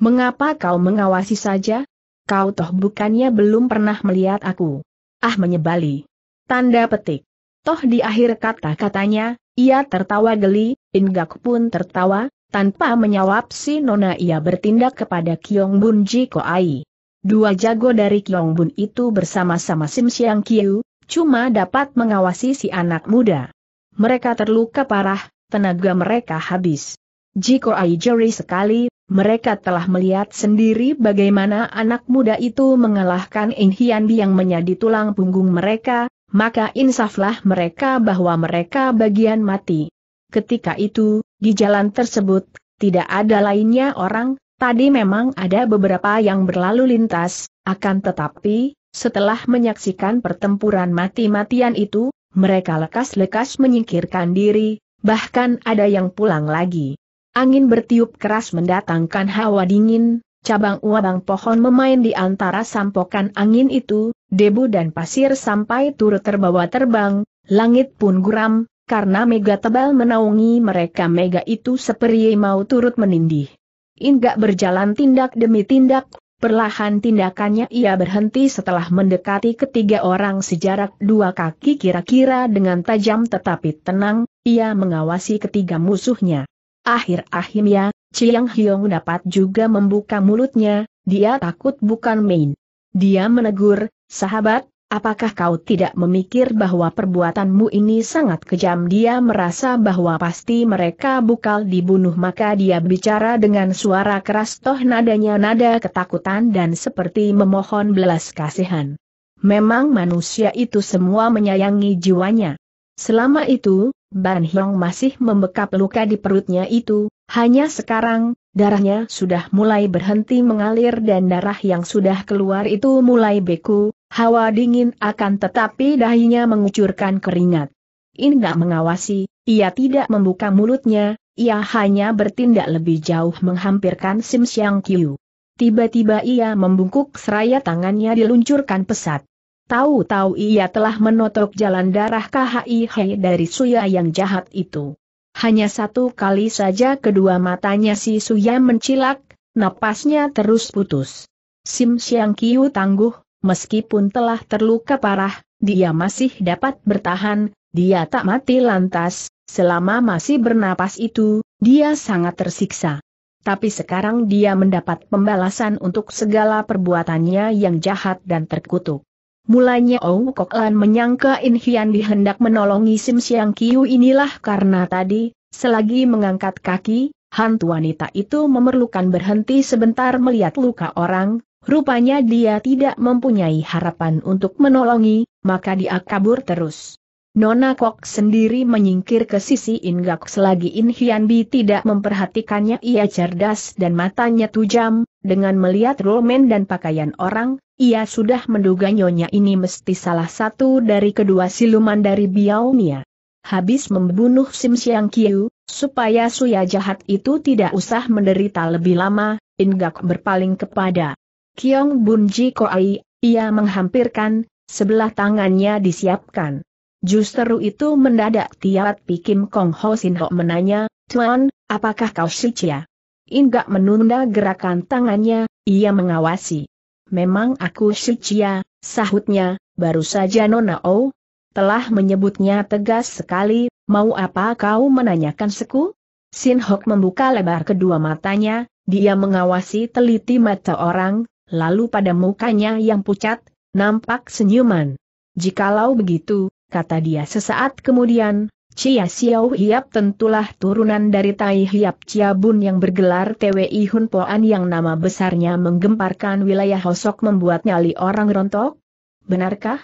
Mengapa kau mengawasi saja? Kau toh bukannya belum pernah melihat aku. Ah menyebali. Tanda petik. Toh di akhir kata-katanya, ia tertawa geli, ingak pun tertawa, tanpa menyawab si Nona ia bertindak kepada Kiong Bun Ji Koai. Dua jago dari Kiong Bun itu bersama-sama Sim Siang Kiu, cuma dapat mengawasi si anak muda. Mereka terluka parah, tenaga mereka habis. Jiko Ai jeri sekali, mereka telah melihat sendiri bagaimana anak muda itu mengalahkan In Hian Bi yang menjadi tulang punggung mereka, maka insaflah mereka bahwa mereka bagian mati. Ketika itu, di jalan tersebut, tidak ada lainnya orang, tadi memang ada beberapa yang berlalu lintas, akan tetapi, setelah menyaksikan pertempuran mati-matian itu, mereka lekas-lekas menyingkirkan diri, bahkan ada yang pulang lagi. Angin bertiup keras mendatangkan hawa dingin, cabang uabang pohon memain di antara sampokan angin itu, debu dan pasir sampai turut terbawa terbang, langit pun guram, karena mega tebal menaungi mereka mega itu seperti mau turut menindih. Inggak berjalan tindak demi tindak, perlahan tindakannya ia berhenti setelah mendekati ketiga orang sejarak dua kaki kira-kira dengan tajam tetapi tenang, ia mengawasi ketiga musuhnya. Akhir-akhirnya, Chiang Hyong dapat juga membuka mulutnya, dia takut bukan main. Dia menegur, sahabat, Apakah kau tidak memikir bahwa perbuatanmu ini sangat kejam? Dia merasa bahwa pasti mereka bukal dibunuh maka dia bicara dengan suara keras toh nadanya nada ketakutan dan seperti memohon belas kasihan. Memang manusia itu semua menyayangi jiwanya. Selama itu, Ban Hiong masih membekap luka di perutnya itu, hanya sekarang, darahnya sudah mulai berhenti mengalir dan darah yang sudah keluar itu mulai beku, Hawa dingin akan tetapi dahinya mengucurkan keringat. Inga mengawasi, ia tidak membuka mulutnya, ia hanya bertindak lebih jauh menghampirkan Sim Xiang Qiu. Tiba-tiba ia membungkuk seraya tangannya diluncurkan pesat. Tahu-tahu ia telah menotok jalan darah KHI Hei dari Suya yang jahat itu. Hanya satu kali saja kedua matanya si Suya mencilak, napasnya terus putus. Sim Xiang Qiu tangguh, meskipun telah terluka parah, dia masih dapat bertahan, dia tak mati lantas, selama masih bernapas itu, dia sangat tersiksa. Tapi sekarang dia mendapat pembalasan untuk segala perbuatannya yang jahat dan terkutuk. Mulanya Ou Kok Lan menyangka In Hian dihendak menolongi Sim Siang Kiu inilah karena tadi, selagi mengangkat kaki, hantu wanita itu memerlukan berhenti sebentar melihat luka orang, Rupanya dia tidak mempunyai harapan untuk menolongi, maka dia kabur terus. Nona Kok sendiri menyingkir ke sisi Ingak selagi In Hian Bi tidak memperhatikannya ia cerdas dan matanya tujam, dengan melihat romen dan pakaian orang, ia sudah menduga nyonya ini mesti salah satu dari kedua siluman dari Biao Nia. Habis membunuh Sim Siang Kiu, supaya suya jahat itu tidak usah menderita lebih lama, Ingak berpaling kepada Kiong Bunji Koai, ia menghampirkan, sebelah tangannya disiapkan. Justru itu mendadak Tiat Pikim Kong Ho Sin Ho menanya, Tuan, apakah kau si Inggak menunda gerakan tangannya, ia mengawasi. Memang aku si sahutnya, baru saja Nona O. Telah menyebutnya tegas sekali, mau apa kau menanyakan seku? Sin Hok membuka lebar kedua matanya, dia mengawasi teliti mata orang, lalu pada mukanya yang pucat, nampak senyuman. Jikalau begitu, kata dia sesaat kemudian, Cia Xiao Hiap tentulah turunan dari Tai Hiap Cia Bun yang bergelar TWI Hun Poan yang nama besarnya menggemparkan wilayah Hosok membuat nyali orang rontok? Benarkah?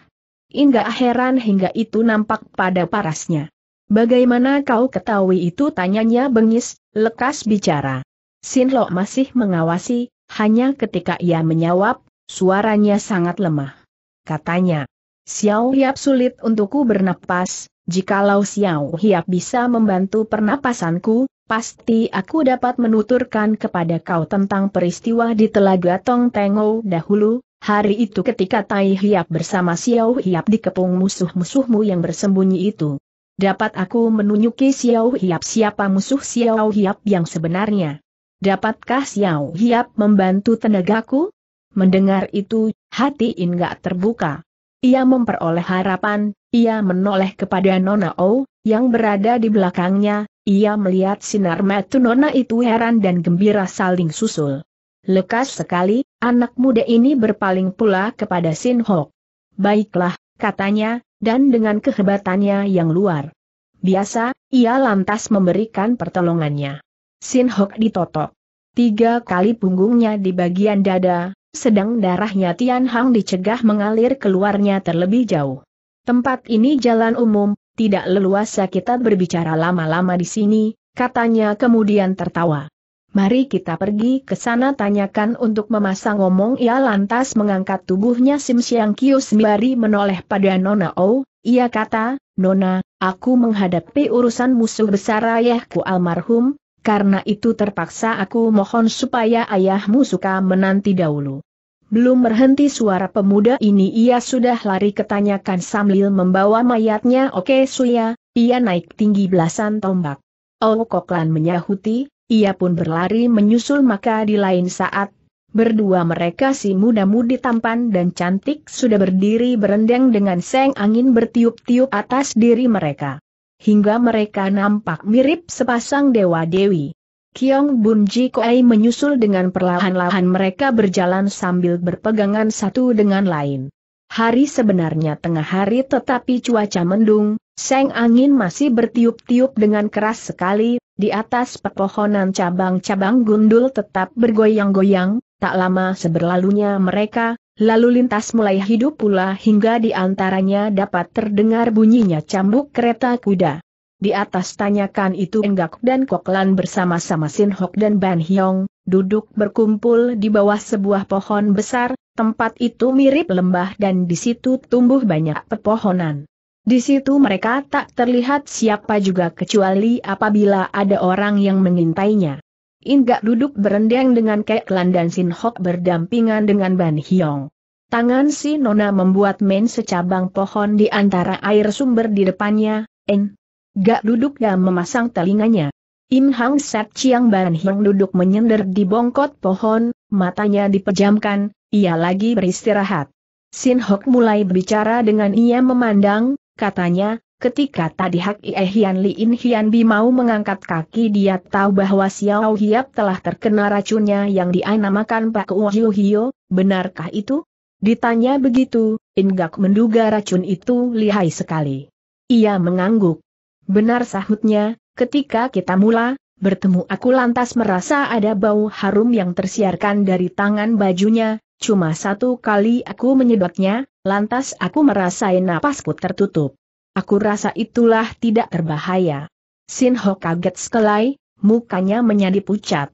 Hingga heran hingga itu nampak pada parasnya. Bagaimana kau ketahui itu tanyanya bengis, lekas bicara. Sin Lo masih mengawasi, hanya ketika ia menjawab, suaranya sangat lemah. Katanya, Xiao Hiap sulit untukku bernapas, jikalau Xiao Hiap bisa membantu pernapasanku, pasti aku dapat menuturkan kepada kau tentang peristiwa di Telaga Tong Tengo dahulu, hari itu ketika Tai Hiap bersama Xiao Hiap dikepung musuh-musuhmu yang bersembunyi itu. Dapat aku menunjuki Xiao Hiap siapa musuh Xiao Hiap yang sebenarnya. Dapatkah Xiao Hiap membantu tenagaku? Mendengar itu, hati In gak terbuka. Ia memperoleh harapan, ia menoleh kepada Nona O, yang berada di belakangnya, ia melihat sinar mata Nona itu heran dan gembira saling susul. Lekas sekali, anak muda ini berpaling pula kepada Sin Hok. Baiklah, katanya, dan dengan kehebatannya yang luar. Biasa, ia lantas memberikan pertolongannya. Sin Hok ditotok. Tiga kali punggungnya di bagian dada, sedang darahnya Tian Hang dicegah mengalir keluarnya terlebih jauh. Tempat ini jalan umum, tidak leluasa kita berbicara lama-lama di sini, katanya kemudian tertawa. Mari kita pergi ke sana tanyakan untuk memasang ngomong ia lantas mengangkat tubuhnya Sim Siang Kiu sembari menoleh pada Nona O, ia kata, Nona, aku menghadapi urusan musuh besar ayahku almarhum, karena itu terpaksa aku mohon supaya ayahmu suka menanti dahulu. Belum berhenti suara pemuda ini ia sudah lari ketanyakan sambil membawa mayatnya Oke Suya, ia naik tinggi belasan tombak. Oh Koklan menyahuti, ia pun berlari menyusul maka di lain saat Berdua mereka si muda-mudi tampan dan cantik sudah berdiri berendang dengan seng angin bertiup-tiup atas diri mereka hingga mereka nampak mirip sepasang dewa-dewi. Kiong Bun Ji Koei menyusul dengan perlahan-lahan mereka berjalan sambil berpegangan satu dengan lain. Hari sebenarnya tengah hari tetapi cuaca mendung, seng angin masih bertiup-tiup dengan keras sekali, di atas pepohonan cabang-cabang gundul tetap bergoyang-goyang, tak lama seberlalunya mereka, Lalu lintas mulai hidup pula hingga di antaranya dapat terdengar bunyinya cambuk kereta kuda. Di atas tanyakan itu Enggak dan Koklan bersama-sama Sin Hok dan Ban Hyong, duduk berkumpul di bawah sebuah pohon besar, tempat itu mirip lembah dan di situ tumbuh banyak pepohonan. Di situ mereka tak terlihat siapa juga kecuali apabila ada orang yang mengintainya. Inggak duduk berendang dengan Kek Lan dan Sin Hok berdampingan dengan Ban Hiong. Tangan si Nona membuat main secabang pohon di antara air sumber di depannya, En. Gak duduk dan memasang telinganya. Im Hang Sat Chiang Ban Hiong duduk menyender di bongkot pohon, matanya dipejamkan, ia lagi beristirahat. Sin Hok mulai berbicara dengan ia memandang, katanya, Ketika tadi Hak Ie Hian Li In Hian Bi mau mengangkat kaki dia tahu bahwa Xiao Hiap telah terkena racunnya yang dianamakan Pak Uo Hio, benarkah itu? Ditanya begitu, Ingak menduga racun itu lihai sekali. Ia mengangguk. Benar sahutnya, ketika kita mula, bertemu aku lantas merasa ada bau harum yang tersiarkan dari tangan bajunya, cuma satu kali aku menyedotnya, lantas aku merasai napasku tertutup. Aku rasa itulah tidak terbahaya. Sin Ho kaget sekali, mukanya menjadi pucat.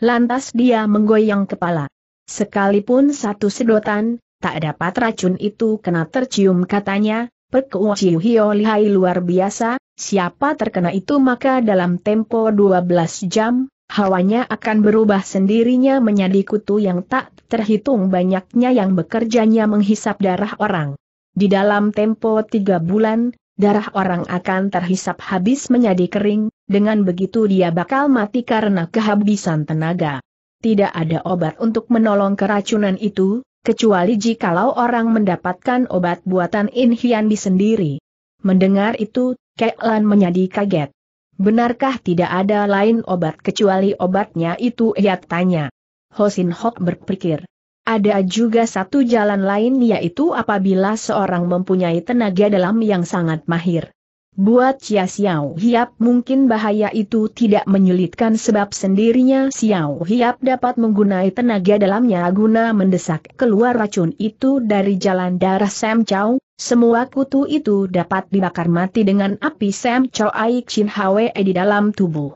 Lantas dia menggoyang kepala. Sekalipun satu sedotan, tak dapat racun itu kena tercium katanya, Perkuo Chiu Hio lihai luar biasa, siapa terkena itu maka dalam tempo 12 jam, hawanya akan berubah sendirinya menjadi kutu yang tak terhitung banyaknya yang bekerjanya menghisap darah orang. Di dalam tempo tiga bulan, darah orang akan terhisap habis menjadi kering, dengan begitu dia bakal mati karena kehabisan tenaga. Tidak ada obat untuk menolong keracunan itu, kecuali jikalau orang mendapatkan obat buatan In sendiri. Mendengar itu, Keklan menjadi kaget. Benarkah tidak ada lain obat kecuali obatnya itu ia tanya. Hosin Hok berpikir, ada juga satu jalan lain yaitu apabila seorang mempunyai tenaga dalam yang sangat mahir. Buat Chia Xiao Hiap mungkin bahaya itu tidak menyulitkan sebab sendirinya Xiao Hiap dapat menggunai tenaga dalamnya guna mendesak keluar racun itu dari jalan darah Sam Chow, semua kutu itu dapat dibakar mati dengan api Sam Chow Aik Chin Hwe di dalam tubuh.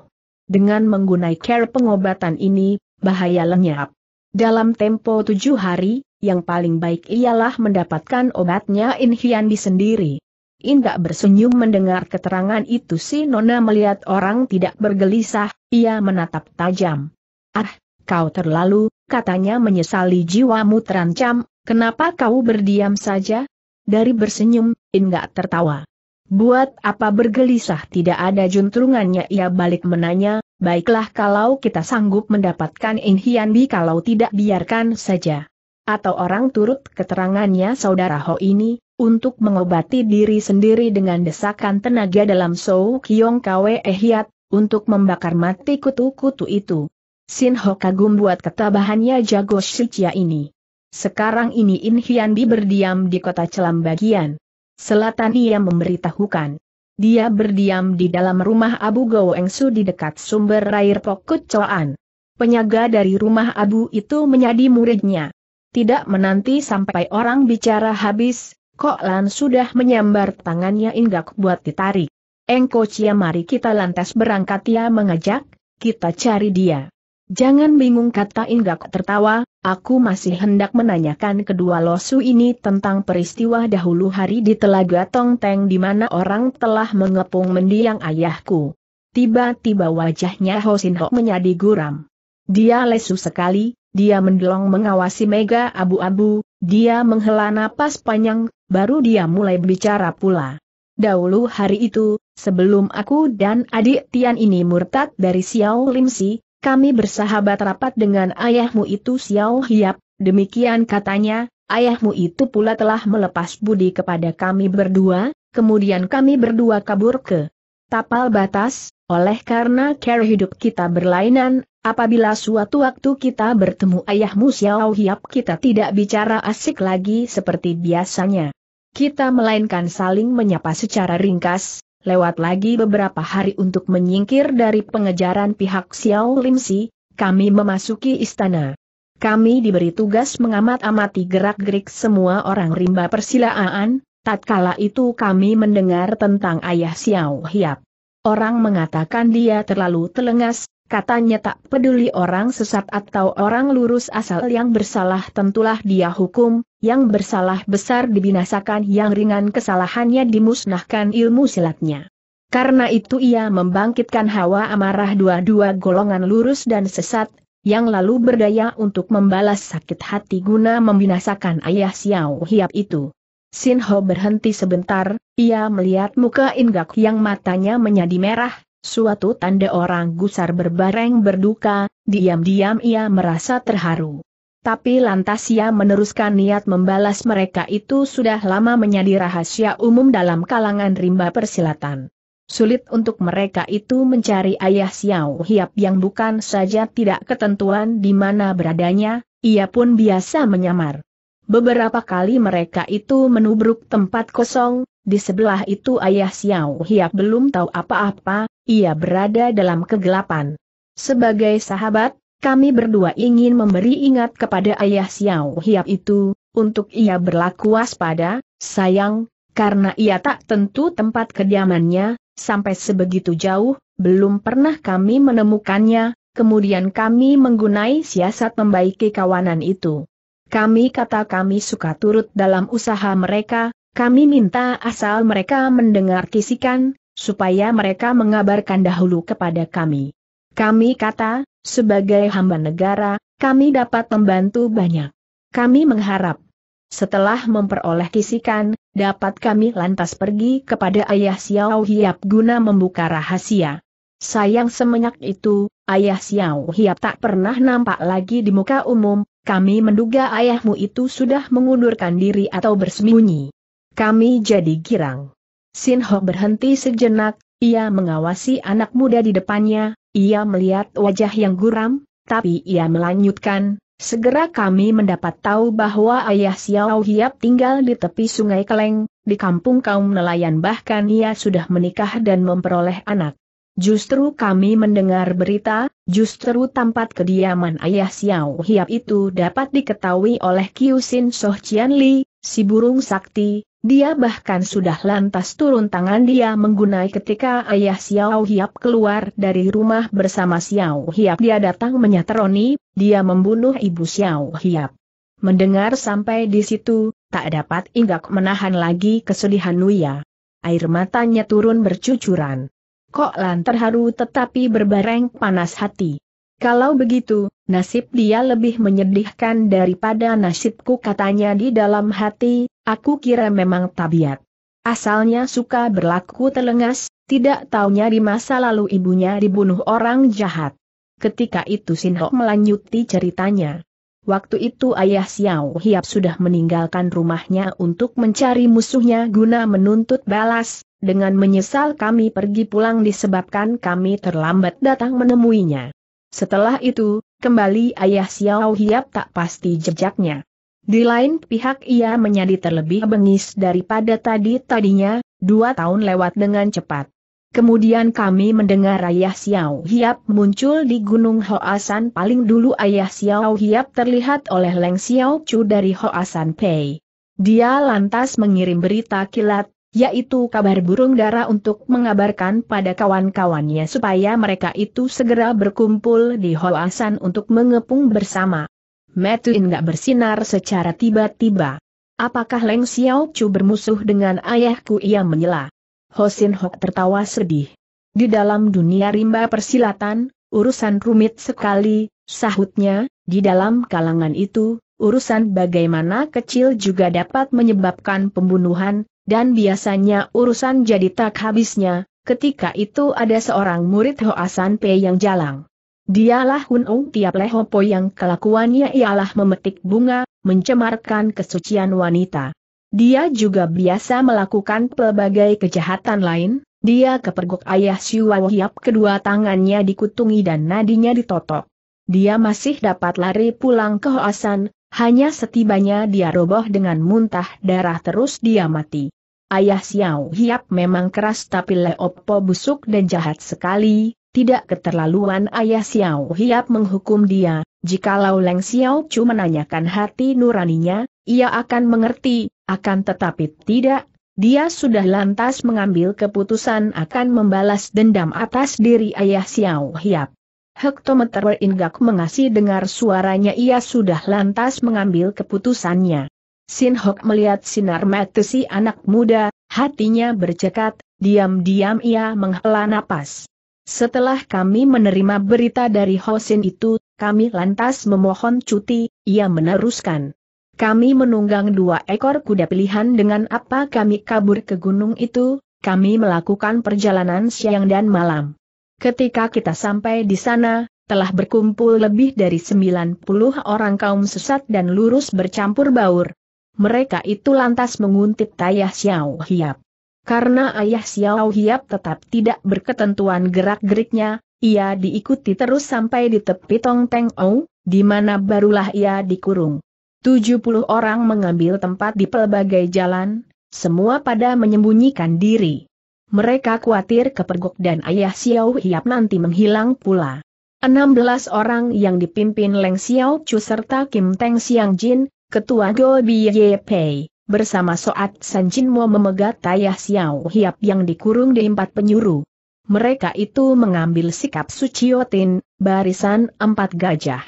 Dengan menggunakan care pengobatan ini, bahaya lenyap. Dalam tempo tujuh hari, yang paling baik ialah mendapatkan obatnya In Hyandi sendiri. Indah bersenyum mendengar keterangan itu si Nona melihat orang tidak bergelisah, ia menatap tajam. Ah, kau terlalu, katanya menyesali jiwamu terancam, kenapa kau berdiam saja? Dari bersenyum, Indah tertawa. Buat apa bergelisah tidak ada juntrungannya ia balik menanya, Baiklah kalau kita sanggup mendapatkan In Hian kalau tidak biarkan saja. Atau orang turut keterangannya saudara Ho ini, untuk mengobati diri sendiri dengan desakan tenaga dalam Sou Kiong Kwe Ehiat, untuk membakar mati kutu-kutu itu. Sin Ho kagum buat ketabahannya jago Shichia ini. Sekarang ini In Hian berdiam di kota Celam bagian. Selatan ia memberitahukan. Dia berdiam di dalam rumah Abu Goengsu di dekat sumber air Pokut Coan. Penyaga dari rumah Abu itu menjadi muridnya. Tidak menanti sampai orang bicara habis, Kok Lan sudah menyambar tangannya inggak buat ditarik. Engko Cia mari kita lantas berangkat ia ya, mengajak, kita cari dia. Jangan bingung kata Inggak tertawa, Aku masih hendak menanyakan kedua losu ini tentang peristiwa dahulu hari di Telaga Tongteng di mana orang telah mengepung mendiang ayahku. Tiba-tiba wajahnya Hosinho menjadi guram. Dia lesu sekali, dia mendelong mengawasi mega abu-abu, dia menghela napas panjang, baru dia mulai bicara pula. Dahulu hari itu, sebelum aku dan adik Tian ini murtad dari Xiao Limsi, kami bersahabat rapat dengan ayahmu itu Xiao Hiap, demikian katanya, ayahmu itu pula telah melepas budi kepada kami berdua, kemudian kami berdua kabur ke tapal batas, oleh karena cara hidup kita berlainan, apabila suatu waktu kita bertemu ayahmu Xiao Hiap kita tidak bicara asik lagi seperti biasanya. Kita melainkan saling menyapa secara ringkas, lewat lagi beberapa hari untuk menyingkir dari pengejaran pihak Xiao Limsi, kami memasuki istana. Kami diberi tugas mengamat-amati gerak-gerik semua orang rimba persilaan, tatkala itu kami mendengar tentang ayah Xiao Hiap. Orang mengatakan dia terlalu telengas, katanya tak peduli orang sesat atau orang lurus asal yang bersalah tentulah dia hukum, yang bersalah besar dibinasakan yang ringan kesalahannya dimusnahkan ilmu silatnya. Karena itu ia membangkitkan hawa amarah dua-dua golongan lurus dan sesat, yang lalu berdaya untuk membalas sakit hati guna membinasakan ayah Xiao Hiap itu. Sin Ho berhenti sebentar, ia melihat muka Inggak yang matanya menjadi merah, suatu tanda orang gusar berbareng berduka, diam-diam ia merasa terharu. Tapi lantas ia meneruskan niat membalas mereka itu sudah lama menjadi rahasia umum dalam kalangan rimba persilatan. Sulit untuk mereka itu mencari ayah Xiao Hiap yang bukan saja tidak ketentuan di mana beradanya, ia pun biasa menyamar. Beberapa kali mereka itu menubruk tempat kosong, di sebelah itu ayah Xiao Hiap belum tahu apa-apa, ia berada dalam kegelapan. Sebagai sahabat, kami berdua ingin memberi ingat kepada ayah Xiao Hiap itu, untuk ia berlaku waspada, sayang, karena ia tak tentu tempat kediamannya, sampai sebegitu jauh, belum pernah kami menemukannya, kemudian kami menggunai siasat membaiki kawanan itu. Kami kata kami suka turut dalam usaha mereka, kami minta asal mereka mendengar kisikan, supaya mereka mengabarkan dahulu kepada kami. Kami kata, sebagai hamba negara, kami dapat membantu banyak. Kami mengharap, setelah memperoleh kisikan, dapat kami lantas pergi kepada ayah Xiao Hiap guna membuka rahasia. Sayang semenyak itu, ayah Xiao Hiap tak pernah nampak lagi di muka umum, kami menduga ayahmu itu sudah mengundurkan diri atau bersembunyi. Kami jadi girang. Sin Ho berhenti sejenak, ia mengawasi anak muda di depannya, ia melihat wajah yang guram, tapi ia melanjutkan, segera kami mendapat tahu bahwa ayah Xiao Hiap tinggal di tepi sungai Keleng, di kampung kaum nelayan bahkan ia sudah menikah dan memperoleh anak. Justru kami mendengar berita, justru tempat kediaman ayah Xiao Hiap itu dapat diketahui oleh Kiusin Soh Qian Li, si burung sakti, dia bahkan sudah lantas turun tangan dia menggunai ketika ayah Xiao Hiap keluar dari rumah bersama Xiao Hiap dia datang menyatroni, dia membunuh ibu Xiao Hiap. Mendengar sampai di situ, tak dapat Inggak menahan lagi kesedihan Nuya. Air matanya turun bercucuran. Kok lan terharu tetapi berbareng panas hati. Kalau begitu, nasib dia lebih menyedihkan daripada nasibku katanya di dalam hati, Aku kira memang tabiat. Asalnya suka berlaku telengas, tidak taunya di masa lalu ibunya dibunuh orang jahat. Ketika itu Sinho melanjuti ceritanya. Waktu itu ayah Xiao Hiap sudah meninggalkan rumahnya untuk mencari musuhnya guna menuntut balas, dengan menyesal kami pergi pulang disebabkan kami terlambat datang menemuinya. Setelah itu, kembali ayah Xiao Hiap tak pasti jejaknya. Di lain pihak ia menjadi terlebih bengis daripada tadi-tadinya, dua tahun lewat dengan cepat. Kemudian kami mendengar Ayah Xiao Hiap muncul di Gunung Hoasan paling dulu Ayah Xiao Hiap terlihat oleh Leng Xiao Chu dari Hoasan Pei. Dia lantas mengirim berita kilat, yaitu kabar burung dara untuk mengabarkan pada kawan-kawannya supaya mereka itu segera berkumpul di Hoasan untuk mengepung bersama. Metuin gak bersinar secara tiba-tiba. Apakah Leng Xiao Chu bermusuh dengan ayahku ia menyela? Hosin Hok tertawa sedih. Di dalam dunia rimba persilatan, urusan rumit sekali, sahutnya, di dalam kalangan itu, urusan bagaimana kecil juga dapat menyebabkan pembunuhan, dan biasanya urusan jadi tak habisnya, ketika itu ada seorang murid Hoasan Pei yang jalang. Dialah Hun Ong Tiap Lehopo yang kelakuannya ialah memetik bunga, mencemarkan kesucian wanita. Dia juga biasa melakukan pelbagai kejahatan lain, dia kepergok ayah Siwa Hiap kedua tangannya dikutungi dan nadinya ditotok. Dia masih dapat lari pulang ke Hoasan, hanya setibanya dia roboh dengan muntah darah terus dia mati. Ayah Xiao Hiap memang keras tapi Leopo busuk dan jahat sekali, tidak keterlaluan ayah Xiao Hiap menghukum dia, jikalau Leng Xiao Chu menanyakan hati nuraninya, ia akan mengerti, akan tetapi tidak, dia sudah lantas mengambil keputusan akan membalas dendam atas diri ayah Xiao Hiap. Hektometer Ingak mengasih dengar suaranya ia sudah lantas mengambil keputusannya. Sin Hok melihat sinar mata si anak muda, hatinya bercekat, diam-diam ia menghela napas. Setelah kami menerima berita dari Hosin itu, kami lantas memohon cuti, ia meneruskan. Kami menunggang dua ekor kuda pilihan dengan apa kami kabur ke gunung itu, kami melakukan perjalanan siang dan malam. Ketika kita sampai di sana, telah berkumpul lebih dari 90 orang kaum sesat dan lurus bercampur baur. Mereka itu lantas menguntit Tayah Xiao Hiap. Karena ayah Xiao Hiap tetap tidak berketentuan gerak-geriknya, ia diikuti terus sampai di tepi Tong Teng Ou, di mana barulah ia dikurung. 70 orang mengambil tempat di pelbagai jalan, semua pada menyembunyikan diri. Mereka khawatir kepergok dan ayah Xiao Hiap nanti menghilang pula. 16 orang yang dipimpin Leng Xiao Chu serta Kim Teng Siang Jin, ketua Go Biye Pei bersama Soat Sanjinmo memegat Tayah Xiao Hiap yang dikurung di empat penyuru. Mereka itu mengambil sikap suciotin, barisan empat gajah.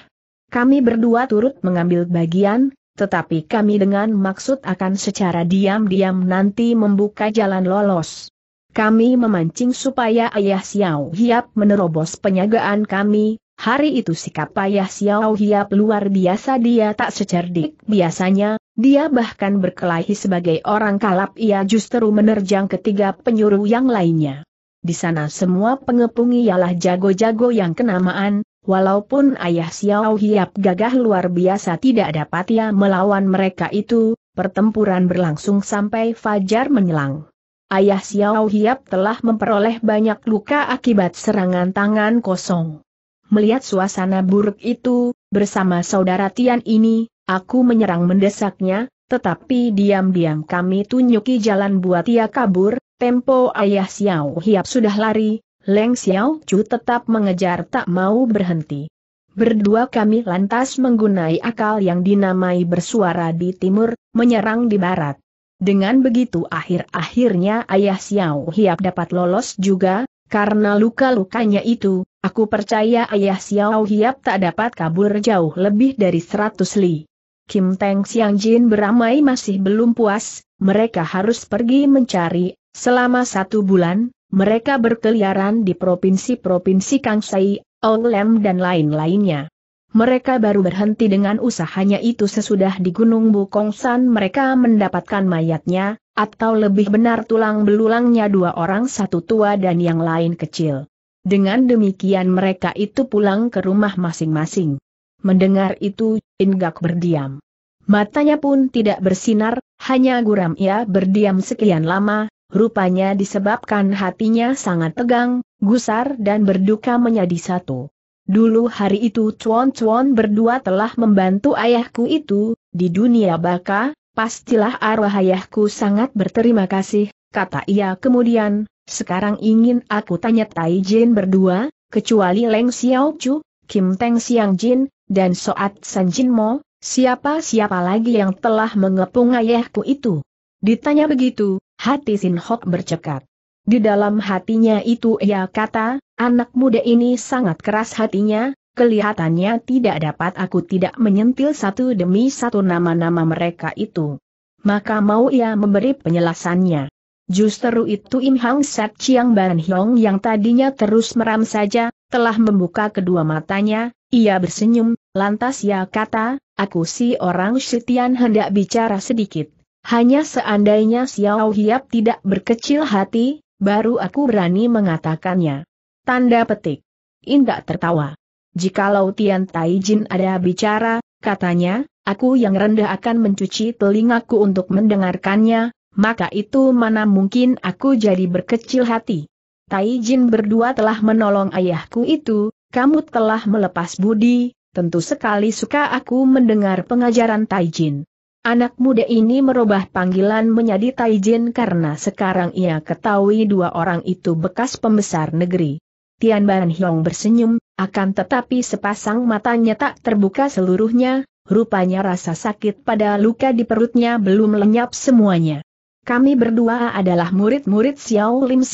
Kami berdua turut mengambil bagian, tetapi kami dengan maksud akan secara diam-diam nanti membuka jalan lolos. Kami memancing supaya Ayah Xiao Hiap menerobos penyagaan kami, hari itu sikap Ayah Xiao Hiap luar biasa dia tak secerdik biasanya, dia bahkan berkelahi sebagai orang kalap ia justru menerjang ketiga penyuruh yang lainnya. Di sana semua pengepung ialah jago-jago yang kenamaan, walaupun ayah Xiao Hiap gagah luar biasa tidak dapat ia melawan mereka itu, pertempuran berlangsung sampai fajar menyelang. Ayah Xiao Hiap telah memperoleh banyak luka akibat serangan tangan kosong. Melihat suasana buruk itu, bersama saudara Tian ini, Aku menyerang mendesaknya, tetapi diam-diam kami tunjuki jalan buat ia kabur, tempo ayah Xiao Hiap sudah lari, Leng Xiao Chu tetap mengejar tak mau berhenti. Berdua kami lantas menggunai akal yang dinamai bersuara di timur, menyerang di barat. Dengan begitu akhir-akhirnya ayah Xiao Hiap dapat lolos juga, karena luka-lukanya itu, aku percaya ayah Xiao Hiap tak dapat kabur jauh lebih dari seratus li. Kim Teng Siang Jin beramai masih belum puas, mereka harus pergi mencari, selama satu bulan, mereka berkeliaran di provinsi-provinsi Kangsai, Olem dan lain-lainnya. Mereka baru berhenti dengan usahanya itu sesudah di Gunung Bukongsan mereka mendapatkan mayatnya, atau lebih benar tulang belulangnya dua orang satu tua dan yang lain kecil. Dengan demikian mereka itu pulang ke rumah masing-masing. Mendengar itu, Inggak berdiam. Matanya pun tidak bersinar, hanya guram ia berdiam sekian lama, rupanya disebabkan hatinya sangat tegang, gusar dan berduka menjadi satu. Dulu hari itu cuan-cuan berdua telah membantu ayahku itu, di dunia baka, pastilah arwah ayahku sangat berterima kasih, kata ia kemudian, sekarang ingin aku tanya Tai Jin berdua, kecuali Leng Xiao Chu, Kim Teng Siang Jin, dan Soat San Jin Mo, siapa-siapa lagi yang telah mengepung ayahku itu? Ditanya begitu, hati Sin Hok bercekat. Di dalam hatinya itu ia kata, anak muda ini sangat keras hatinya, kelihatannya tidak dapat aku tidak menyentil satu demi satu nama-nama mereka itu. Maka mau ia memberi penjelasannya. Justru itu Im Hang Sat Chiang Ban Hiong yang tadinya terus meram saja, telah membuka kedua matanya, ia bersenyum, lantas ia ya, kata, aku si orang Shitian hendak bicara sedikit. Hanya seandainya Xiao Hiap tidak berkecil hati, baru aku berani mengatakannya. Tanda petik. Indah tertawa. Jikalau Tian Taijin ada bicara, katanya, aku yang rendah akan mencuci telingaku untuk mendengarkannya, maka itu mana mungkin aku jadi berkecil hati. Tai Jin berdua telah menolong ayahku itu, kamu telah melepas budi, tentu sekali suka aku mendengar pengajaran Tai Jin. Anak muda ini merubah panggilan menjadi Taijin karena sekarang ia ketahui dua orang itu bekas pembesar negeri. Tian Ban Hiong bersenyum, akan tetapi sepasang matanya tak terbuka seluruhnya, rupanya rasa sakit pada luka di perutnya belum lenyap semuanya. Kami berdua adalah murid-murid Xiao Lim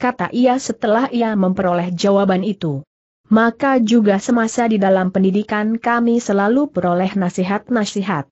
kata ia setelah ia memperoleh jawaban itu. Maka juga semasa di dalam pendidikan kami selalu peroleh nasihat-nasihat.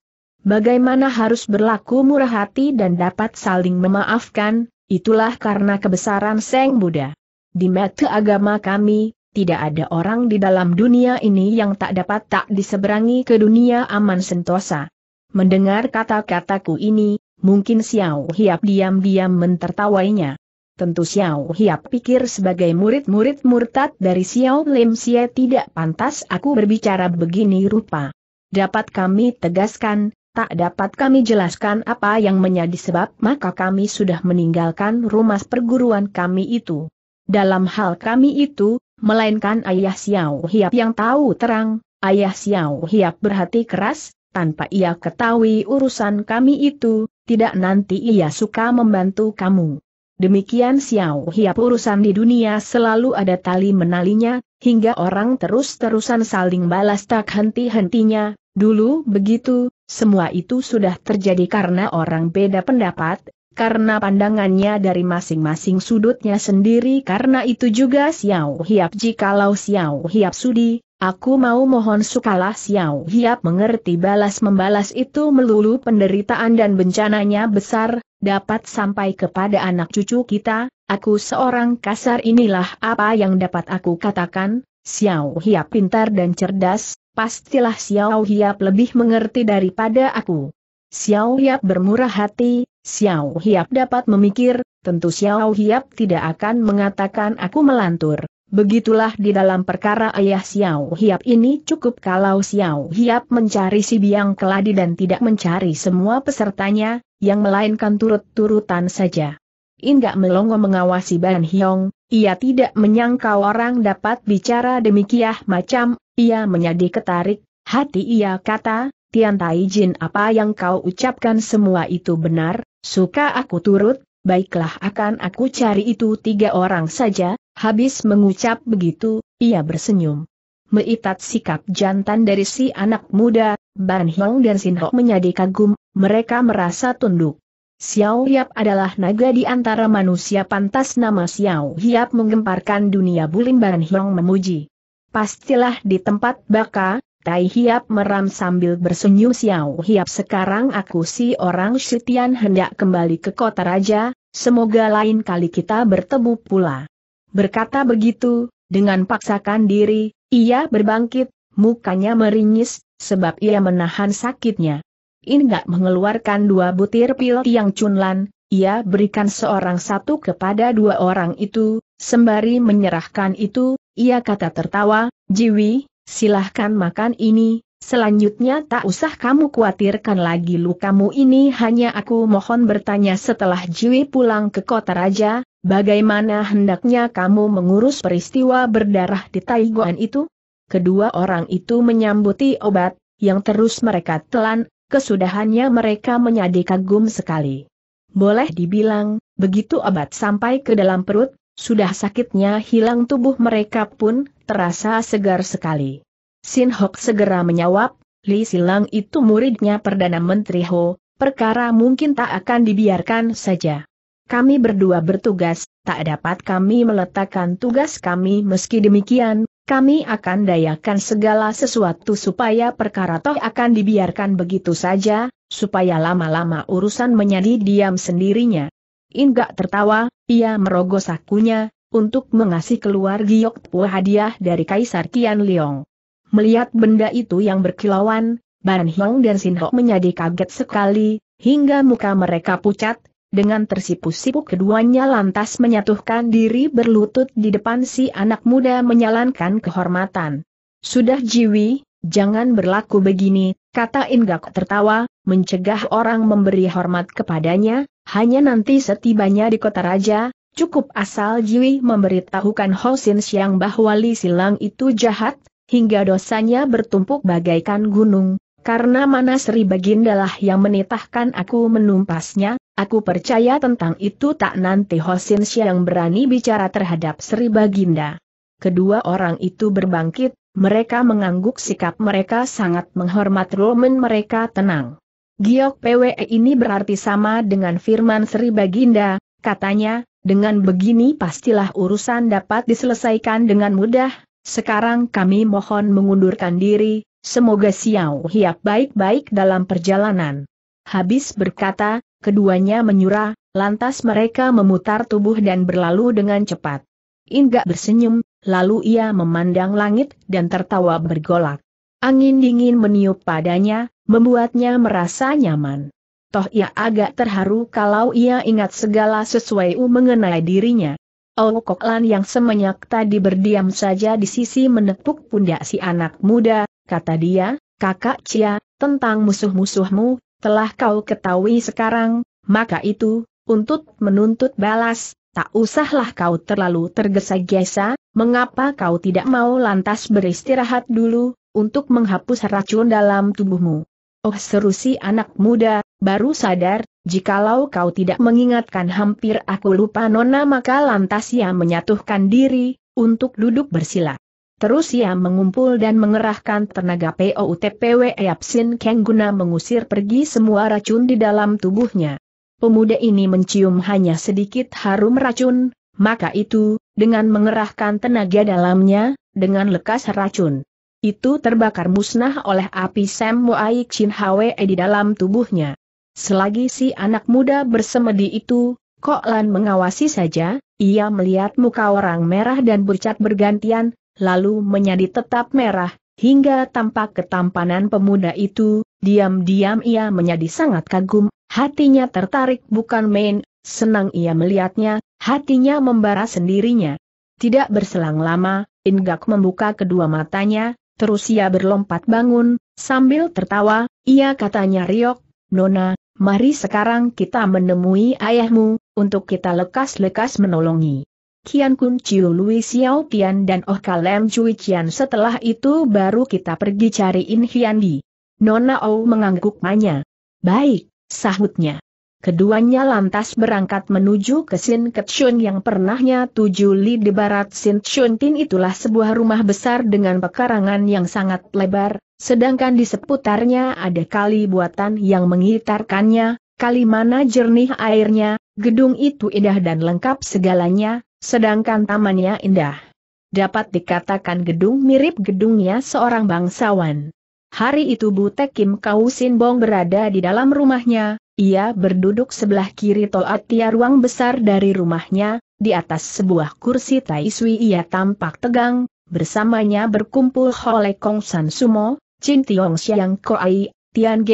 Bagaimana harus berlaku murah hati dan dapat saling memaafkan, itulah karena kebesaran Seng Buddha. Di mata agama kami, tidak ada orang di dalam dunia ini yang tak dapat tak diseberangi ke dunia aman sentosa. Mendengar kata-kataku ini, mungkin Xiao Hiap diam-diam mentertawainya. Tentu Xiao Hiap pikir sebagai murid-murid murtad dari Xiao Lim Xie tidak pantas aku berbicara begini rupa. Dapat kami tegaskan, tak dapat kami jelaskan apa yang menjadi sebab maka kami sudah meninggalkan rumah perguruan kami itu. Dalam hal kami itu, melainkan ayah Xiao Hiap yang tahu terang, ayah Xiao Hiap berhati keras, tanpa ia ketahui urusan kami itu, tidak nanti ia suka membantu kamu. Demikian Xiao Hiap urusan di dunia selalu ada tali menalinya, hingga orang terus-terusan saling balas tak henti-hentinya, dulu begitu, semua itu sudah terjadi karena orang beda pendapat, karena pandangannya dari masing-masing sudutnya sendiri karena itu juga Xiao Hiap jikalau Xiao Hiap sudi, Aku mau mohon sukalah Xiao Hiap mengerti balas-membalas itu melulu penderitaan dan bencananya besar, dapat sampai kepada anak cucu kita, aku seorang kasar inilah apa yang dapat aku katakan, Xiao Hiap pintar dan cerdas, pastilah Xiao Hiap lebih mengerti daripada aku. Xiao Hiap bermurah hati, Xiao Hiap dapat memikir, tentu Xiao Hiap tidak akan mengatakan aku melantur. Begitulah di dalam perkara ayah Xiao Hiap ini cukup kalau Xiao Hiap mencari si biang keladi dan tidak mencari semua pesertanya, yang melainkan turut-turutan saja. Inggak melongo mengawasi Ban Hiong, ia tidak menyangka orang dapat bicara demikian macam, ia menjadi ketarik, hati ia kata, Tian Tai Jin apa yang kau ucapkan semua itu benar, suka aku turut, baiklah akan aku cari itu tiga orang saja, Habis mengucap begitu, ia bersenyum. Meitat sikap jantan dari si anak muda, Ban Hiong dan Sin Ho menjadi kagum, mereka merasa tunduk. Xiao Hiap adalah naga di antara manusia pantas nama Xiao Hiap menggemparkan dunia bulim Ban Hiong memuji. Pastilah di tempat baka, Tai Hiap meram sambil bersenyum Xiao Hiap sekarang aku si orang Shitian hendak kembali ke kota raja, semoga lain kali kita bertemu pula. Berkata begitu, dengan paksakan diri, ia berbangkit, mukanya meringis, sebab ia menahan sakitnya. Inggak mengeluarkan dua butir pil tiang cunlan, ia berikan seorang satu kepada dua orang itu, sembari menyerahkan itu, ia kata tertawa, Jiwi, silahkan makan ini, Selanjutnya tak usah kamu khawatirkan lagi lukamu ini hanya aku mohon bertanya setelah Jiwi pulang ke kota raja, bagaimana hendaknya kamu mengurus peristiwa berdarah di Taiguan itu? Kedua orang itu menyambuti obat, yang terus mereka telan, kesudahannya mereka menyadi kagum sekali. Boleh dibilang, begitu obat sampai ke dalam perut, sudah sakitnya hilang tubuh mereka pun terasa segar sekali. Sin Hok segera menjawab, Li Silang itu muridnya Perdana Menteri Ho, perkara mungkin tak akan dibiarkan saja. Kami berdua bertugas, tak dapat kami meletakkan tugas kami meski demikian, kami akan dayakan segala sesuatu supaya perkara toh akan dibiarkan begitu saja, supaya lama-lama urusan menjadi diam sendirinya. Inggak tertawa, ia merogoh sakunya, untuk mengasih keluar Giok Pu hadiah dari Kaisar Kian Leong. Melihat benda itu yang berkilauan, Ban Hiong dan Sin Ho menjadi kaget sekali, hingga muka mereka pucat, dengan tersipu-sipu keduanya lantas menyatuhkan diri berlutut di depan si anak muda menyalankan kehormatan. Sudah jiwi, jangan berlaku begini, kata Inggak tertawa, mencegah orang memberi hormat kepadanya, hanya nanti setibanya di kota raja, cukup asal jiwi memberitahukan Hosin Siang bahwa Li Silang itu jahat, hingga dosanya bertumpuk bagaikan gunung, karena mana Sri Bagindalah yang menitahkan aku menumpasnya, aku percaya tentang itu tak nanti Hosin yang berani bicara terhadap Sri Baginda. Kedua orang itu berbangkit, mereka mengangguk sikap mereka sangat menghormat Roman mereka tenang. Giok PWE ini berarti sama dengan firman Sri Baginda, katanya, dengan begini pastilah urusan dapat diselesaikan dengan mudah, sekarang kami mohon mengundurkan diri, semoga Xiao Hiap baik-baik dalam perjalanan. Habis berkata, keduanya menyurah, lantas mereka memutar tubuh dan berlalu dengan cepat. Inggak bersenyum, lalu ia memandang langit dan tertawa bergolak. Angin dingin meniup padanya, membuatnya merasa nyaman. Toh ia agak terharu kalau ia ingat segala sesuai mengenai dirinya. Kok Lan yang semenyak tadi berdiam saja di sisi menepuk pundak si anak muda, kata dia, kakak Cia, tentang musuh-musuhmu, telah kau ketahui sekarang, maka itu, untuk menuntut balas, tak usahlah kau terlalu tergesa-gesa, mengapa kau tidak mau lantas beristirahat dulu, untuk menghapus racun dalam tubuhmu. Oh seru si anak muda, baru sadar, Jikalau kau tidak mengingatkan hampir aku lupa Nona maka lantas ia menyatuhkan diri, untuk duduk bersila. Terus ia mengumpul dan mengerahkan tenaga POUTPW Eapsin Keng guna mengusir pergi semua racun di dalam tubuhnya. Pemuda ini mencium hanya sedikit harum racun, maka itu, dengan mengerahkan tenaga dalamnya, dengan lekas racun. Itu terbakar musnah oleh api Sam Chin Hwe di dalam tubuhnya. Selagi si anak muda bersemedi itu, Kok Lan mengawasi saja, ia melihat muka orang merah dan bercat bergantian, lalu menjadi tetap merah, hingga tampak ketampanan pemuda itu, diam-diam ia menjadi sangat kagum, hatinya tertarik bukan main, senang ia melihatnya, hatinya membara sendirinya. Tidak berselang lama, Ingak membuka kedua matanya, Terus ia berlompat bangun, sambil tertawa, ia katanya riok, Nona, Mari sekarang kita menemui ayahmu, untuk kita lekas-lekas menolongi. Kian Kun Chiu Lui Xiao Tian dan Oh Kalem Cui Chian setelah itu baru kita pergi cariin Hian Di. Nona Ou mengangguk manya. Baik, sahutnya. Keduanya lantas berangkat menuju ke Sin Ketsun yang pernahnya tujuh li di barat Sin Tin itulah sebuah rumah besar dengan pekarangan yang sangat lebar, sedangkan di seputarnya ada kali buatan yang mengitarkannya, kali mana jernih airnya, gedung itu indah dan lengkap segalanya, sedangkan tamannya indah. Dapat dikatakan gedung mirip gedungnya seorang bangsawan. Hari itu Bu Tekim Kausin Bong berada di dalam rumahnya, ia berduduk sebelah kiri tia ruang besar dari rumahnya, di atas sebuah kursi Taiswi ia tampak tegang, bersamanya berkumpul Hole Kong San Sumo, Chin Tiong Siang Koai, Tian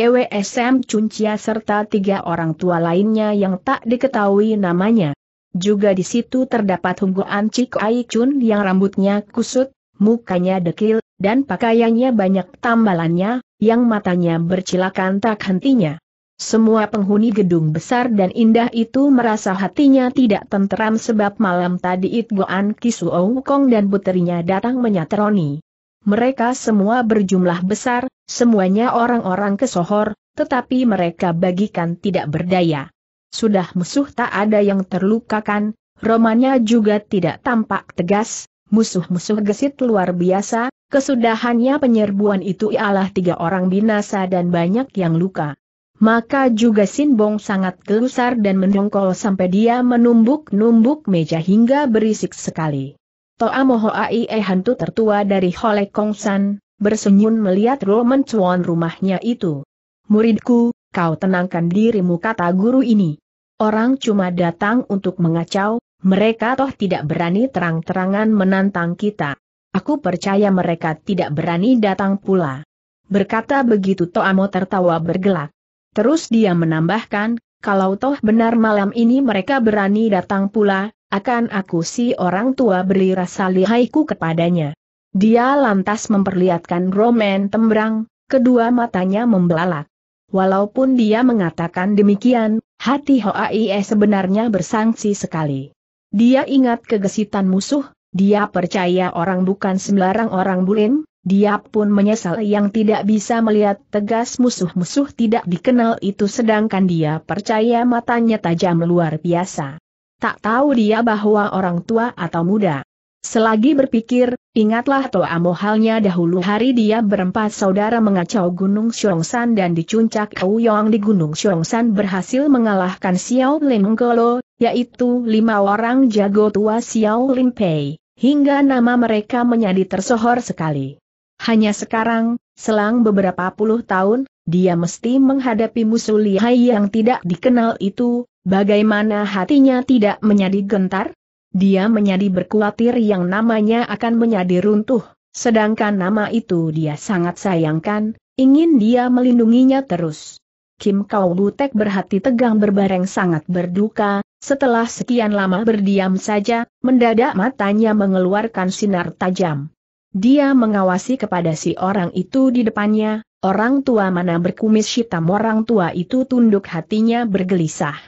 Chun Chia serta tiga orang tua lainnya yang tak diketahui namanya. Juga di situ terdapat Hunggoan Cik Ai Chun yang rambutnya kusut, mukanya dekil, dan pakaiannya banyak tambalannya, yang matanya bercilakan tak hentinya. Semua penghuni gedung besar dan indah itu merasa hatinya tidak tenteram sebab malam tadi It Goan Kisuo Kong dan puterinya datang menyateroni. Mereka semua berjumlah besar, semuanya orang-orang kesohor, tetapi mereka bagikan tidak berdaya. Sudah musuh tak ada yang terlukakan, Romanya juga tidak tampak tegas, musuh-musuh gesit luar biasa, kesudahannya penyerbuan itu ialah tiga orang binasa dan banyak yang luka maka juga Sinbong sangat gelusar dan mendongkol sampai dia menumbuk-numbuk meja hingga berisik sekali. Toa Moho Aie hantu tertua dari Hole Kongsan, bersenyum melihat Roman Chuan rumahnya itu. Muridku, kau tenangkan dirimu kata guru ini. Orang cuma datang untuk mengacau, mereka toh tidak berani terang-terangan menantang kita. Aku percaya mereka tidak berani datang pula. Berkata begitu Toa Moho tertawa bergelak. Terus dia menambahkan, kalau toh benar malam ini mereka berani datang pula, akan aku si orang tua beri rasa lihaiku kepadanya. Dia lantas memperlihatkan Roman tembrang, kedua matanya membelalak. Walaupun dia mengatakan demikian, hati Hoai sebenarnya bersangsi sekali. Dia ingat kegesitan musuh, dia percaya orang bukan sembarang orang bulim. Dia pun menyesal yang tidak bisa melihat tegas musuh-musuh tidak dikenal itu sedangkan dia percaya matanya tajam luar biasa. Tak tahu dia bahwa orang tua atau muda. Selagi berpikir, ingatlah Toamo halnya dahulu hari dia berempat saudara mengacau Gunung San dan dicuncak puncak Ouyong di Gunung San berhasil mengalahkan Xiao Lin Golo, yaitu lima orang jago tua Xiao Lin Pei, hingga nama mereka menjadi tersohor sekali. Hanya sekarang, selang beberapa puluh tahun, dia mesti menghadapi musuh lihai yang tidak dikenal itu, bagaimana hatinya tidak menjadi gentar? Dia menjadi berkuatir yang namanya akan menjadi runtuh, sedangkan nama itu dia sangat sayangkan, ingin dia melindunginya terus. Kim Kau Butek berhati tegang berbareng sangat berduka, setelah sekian lama berdiam saja, mendadak matanya mengeluarkan sinar tajam. Dia mengawasi kepada si orang itu di depannya, orang tua mana berkumis hitam orang tua itu tunduk hatinya bergelisah.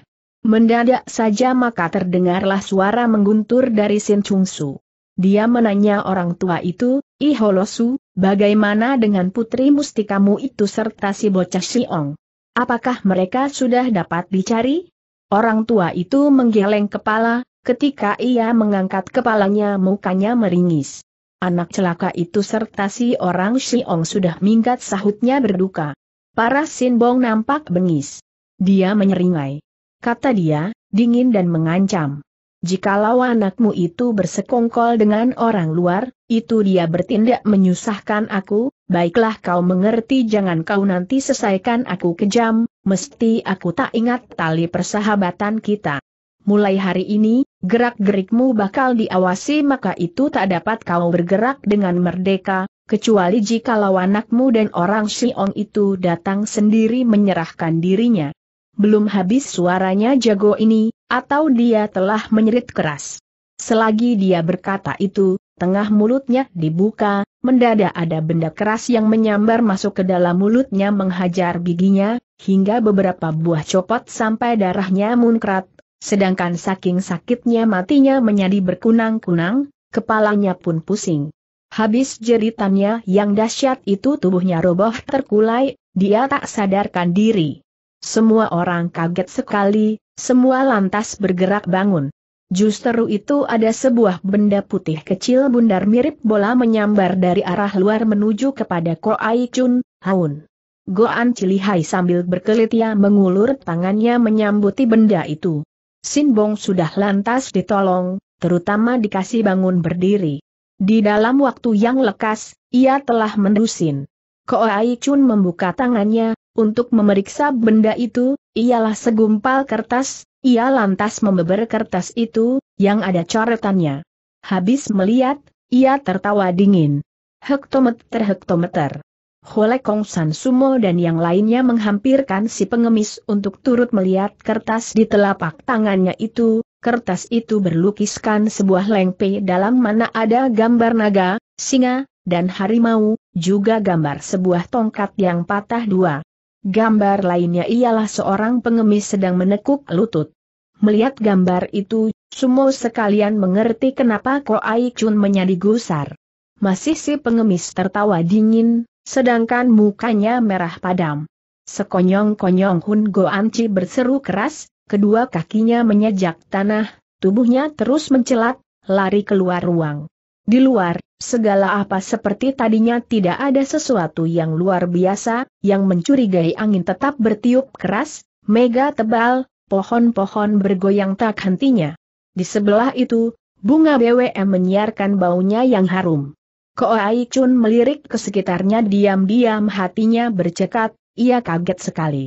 Mendadak saja maka terdengarlah suara mengguntur dari Sin Chung Su. Dia menanya orang tua itu, Iholosu, bagaimana dengan putri mustikamu itu serta si bocah Siong? Apakah mereka sudah dapat dicari? Orang tua itu menggeleng kepala, ketika ia mengangkat kepalanya mukanya meringis. Anak celaka itu serta si orang Shiong sudah minggat sahutnya berduka. Para Sinbong nampak bengis. Dia menyeringai. Kata dia, dingin dan mengancam. Jikalau anakmu itu bersekongkol dengan orang luar, itu dia bertindak menyusahkan aku, baiklah kau mengerti jangan kau nanti selesaikan aku kejam, mesti aku tak ingat tali persahabatan kita mulai hari ini, gerak-gerikmu bakal diawasi maka itu tak dapat kau bergerak dengan merdeka, kecuali jika lawanakmu dan orang Siong itu datang sendiri menyerahkan dirinya. Belum habis suaranya jago ini, atau dia telah menyerit keras. Selagi dia berkata itu, tengah mulutnya dibuka, mendadak ada benda keras yang menyambar masuk ke dalam mulutnya menghajar giginya, hingga beberapa buah copot sampai darahnya munkrat, sedangkan saking sakitnya matinya menjadi berkunang-kunang, kepalanya pun pusing. Habis jeritannya yang dahsyat itu tubuhnya roboh terkulai, dia tak sadarkan diri. Semua orang kaget sekali, semua lantas bergerak bangun. Justru itu ada sebuah benda putih kecil bundar mirip bola menyambar dari arah luar menuju kepada Ko Ai Chun, Haun. Goan Cilihai sambil berkelitia mengulur tangannya menyambuti benda itu. Sinbong sudah lantas ditolong, terutama dikasih bangun berdiri. Di dalam waktu yang lekas, ia telah mendusin. Koai Chun membuka tangannya, untuk memeriksa benda itu, ialah segumpal kertas, ia lantas membeber kertas itu, yang ada coretannya. Habis melihat, ia tertawa dingin. Hektometer hektometer. Kong San Sumo dan yang lainnya menghampirkan si pengemis untuk turut melihat kertas di telapak tangannya itu, kertas itu berlukiskan sebuah lengpe dalam mana ada gambar naga, singa, dan harimau, juga gambar sebuah tongkat yang patah dua. Gambar lainnya ialah seorang pengemis sedang menekuk lutut. Melihat gambar itu, Sumo sekalian mengerti kenapa Ko Aik Chun menjadi gusar. Masih si pengemis tertawa dingin, Sedangkan mukanya merah padam. Sekonyong-konyong Hun Goanci berseru keras, kedua kakinya menyejak tanah, tubuhnya terus mencelat, lari keluar ruang. Di luar, segala apa seperti tadinya tidak ada sesuatu yang luar biasa, yang mencurigai angin tetap bertiup keras, mega tebal, pohon-pohon bergoyang tak hentinya. Di sebelah itu, bunga BWM menyiarkan baunya yang harum. Koai Chun melirik ke sekitarnya diam-diam hatinya bercekat, ia kaget sekali.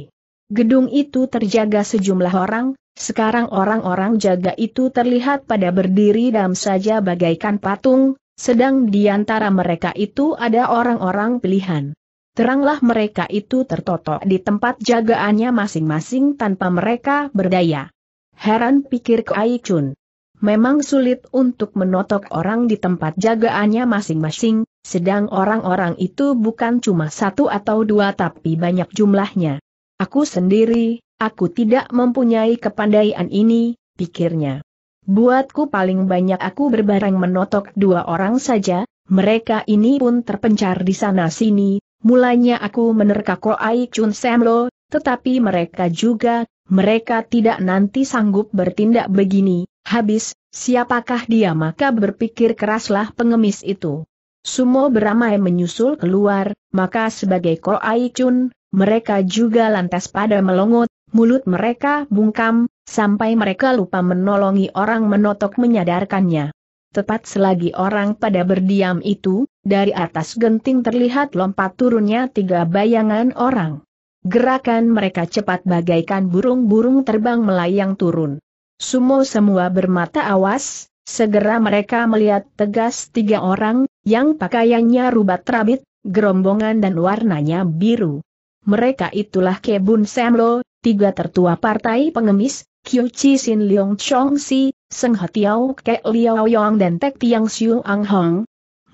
Gedung itu terjaga sejumlah orang, sekarang orang-orang jaga itu terlihat pada berdiri dam saja bagaikan patung, sedang di antara mereka itu ada orang-orang pilihan. Teranglah mereka itu tertotok di tempat jagaannya masing-masing tanpa mereka berdaya. Heran pikir Koai Chun. Memang sulit untuk menotok orang di tempat jagaannya masing-masing, sedang orang-orang itu bukan cuma satu atau dua tapi banyak jumlahnya. Aku sendiri, aku tidak mempunyai kepandaian ini, pikirnya. Buatku paling banyak aku berbareng menotok dua orang saja, mereka ini pun terpencar di sana-sini, mulanya aku menerka Koai Chun Semlo, tetapi mereka juga, mereka tidak nanti sanggup bertindak begini, Habis, siapakah dia maka berpikir keraslah pengemis itu. Sumo beramai menyusul keluar, maka sebagai Koai Chun, mereka juga lantas pada melongot, mulut mereka bungkam, sampai mereka lupa menolongi orang menotok menyadarkannya. Tepat selagi orang pada berdiam itu, dari atas genting terlihat lompat turunnya tiga bayangan orang. Gerakan mereka cepat bagaikan burung-burung terbang melayang turun. Sumo semua bermata awas, segera mereka melihat tegas tiga orang, yang pakaiannya rubat rabit, gerombongan dan warnanya biru. Mereka itulah Kebun semlo, tiga tertua partai pengemis, Kyu Chi Sin Leong Chong Si, Seng Hatiao Ke Liao Yong dan Tek Tiang Siu Ang Hong.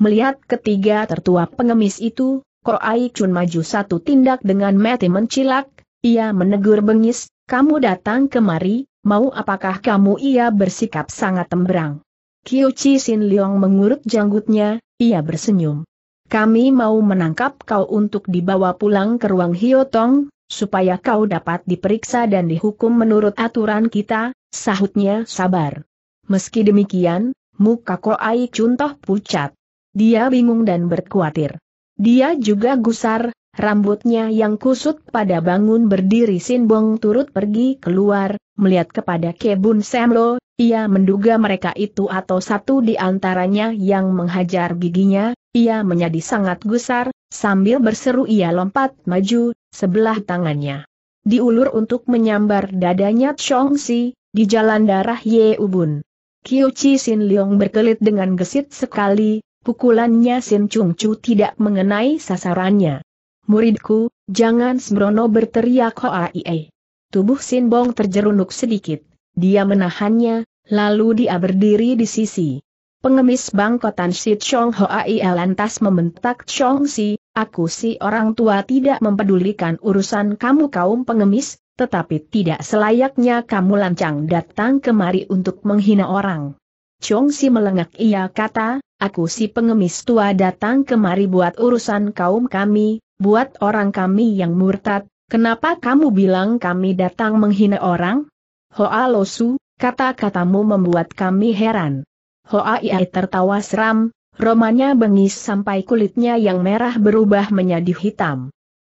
Melihat ketiga tertua pengemis itu, Ai Chun maju satu tindak dengan mati mencilak, ia menegur bengis, kamu datang kemari, mau apakah kamu ia bersikap sangat temberang. Chi Sin Leong mengurut janggutnya, ia bersenyum. Kami mau menangkap kau untuk dibawa pulang ke ruang Hiotong, supaya kau dapat diperiksa dan dihukum menurut aturan kita, sahutnya sabar. Meski demikian, muka Koai Cuntoh pucat. Dia bingung dan berkhawatir. Dia juga gusar, Rambutnya yang kusut pada bangun berdiri Sinbong turut pergi keluar, melihat kepada Kebun Semlo, ia menduga mereka itu atau satu di antaranya yang menghajar giginya, ia menjadi sangat gusar, sambil berseru ia lompat maju, sebelah tangannya. Diulur untuk menyambar dadanya Chongsi, di jalan darah Ye Ubun. Kiu Chi Sin Leong berkelit dengan gesit sekali, pukulannya Sin Chung Chu tidak mengenai sasarannya. Muridku, jangan sembrono berteriak Hoaie. Tubuh Sinbong terjerunuk sedikit, dia menahannya, lalu dia berdiri di sisi. Pengemis bangkotan si Chong Hoai lantas membentak Chong Si, aku si orang tua tidak mempedulikan urusan kamu kaum pengemis, tetapi tidak selayaknya kamu lancang datang kemari untuk menghina orang. Chong Si melengak ia kata, aku si pengemis tua datang kemari buat urusan kaum kami, buat orang kami yang murtad, kenapa kamu bilang kami datang menghina orang? Hoa Losu, kata-katamu membuat kami heran. Hoa Iai tertawa seram, romanya bengis sampai kulitnya yang merah berubah menjadi hitam.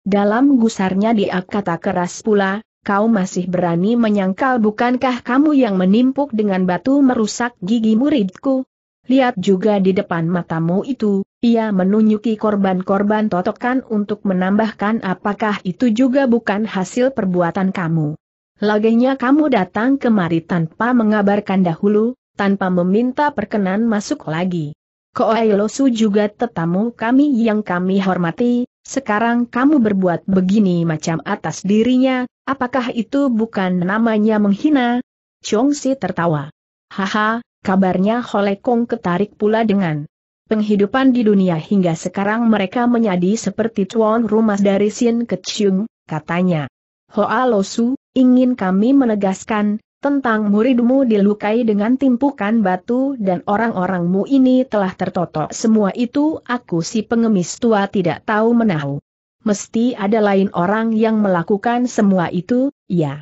Dalam gusarnya dia kata keras pula, kau masih berani menyangkal bukankah kamu yang menimpuk dengan batu merusak gigi muridku? lihat juga di depan matamu itu, ia menunjuki korban-korban totokan untuk menambahkan apakah itu juga bukan hasil perbuatan kamu. Lagenya kamu datang kemari tanpa mengabarkan dahulu, tanpa meminta perkenan masuk lagi. Koailosu juga tetamu kami yang kami hormati, sekarang kamu berbuat begini macam atas dirinya, apakah itu bukan namanya menghina? Chongsi tertawa. Haha, Kabarnya Holekong ketarik pula dengan penghidupan di dunia hingga sekarang mereka menjadi seperti cuan rumah dari Sin Kecung, katanya. Hoa Losu, ingin kami menegaskan, tentang muridmu dilukai dengan timpukan batu dan orang-orangmu ini telah tertotok semua itu aku si pengemis tua tidak tahu menahu. Mesti ada lain orang yang melakukan semua itu, ya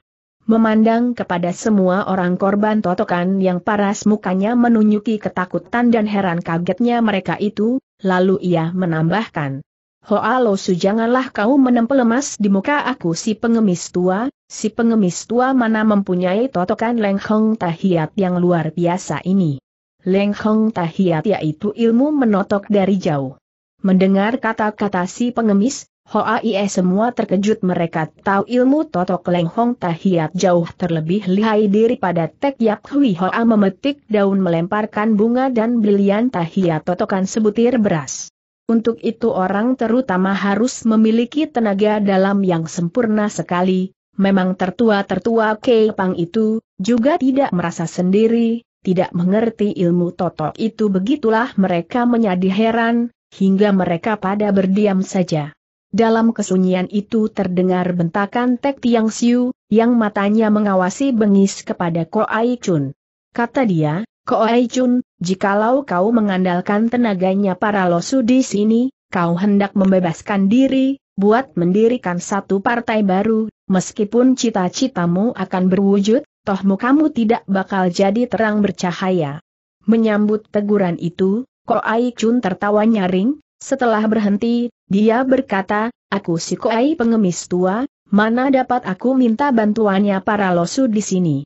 memandang kepada semua orang korban totokan yang paras mukanya menunjuki ketakutan dan heran kagetnya mereka itu, lalu ia menambahkan. Hoalosu janganlah kau menempel emas di muka aku si pengemis tua, si pengemis tua mana mempunyai totokan Leng Hong Tahiat yang luar biasa ini. Leng Hong Tahiat yaitu ilmu menotok dari jauh. Mendengar kata-kata si pengemis, Hoa semua terkejut mereka tahu ilmu totok Leng Hong Tahiat jauh terlebih lihai daripada Tek Yap Hui Hoa memetik daun melemparkan bunga dan belian Tahiat totokan sebutir beras. Untuk itu orang terutama harus memiliki tenaga dalam yang sempurna sekali, memang tertua-tertua pang itu, juga tidak merasa sendiri, tidak mengerti ilmu totok itu begitulah mereka menjadi heran, hingga mereka pada berdiam saja. Dalam kesunyian itu terdengar bentakan Tek Tiang Siu, yang matanya mengawasi bengis kepada Ko Ai Chun. Kata dia, Ko Ai Chun, jikalau kau mengandalkan tenaganya para losu di sini, kau hendak membebaskan diri, buat mendirikan satu partai baru, meskipun cita-citamu akan berwujud, tohmu kamu tidak bakal jadi terang bercahaya. Menyambut teguran itu, Ko Ai Chun tertawa nyaring, setelah berhenti, dia berkata, aku si Koai pengemis tua, mana dapat aku minta bantuannya para losu di sini.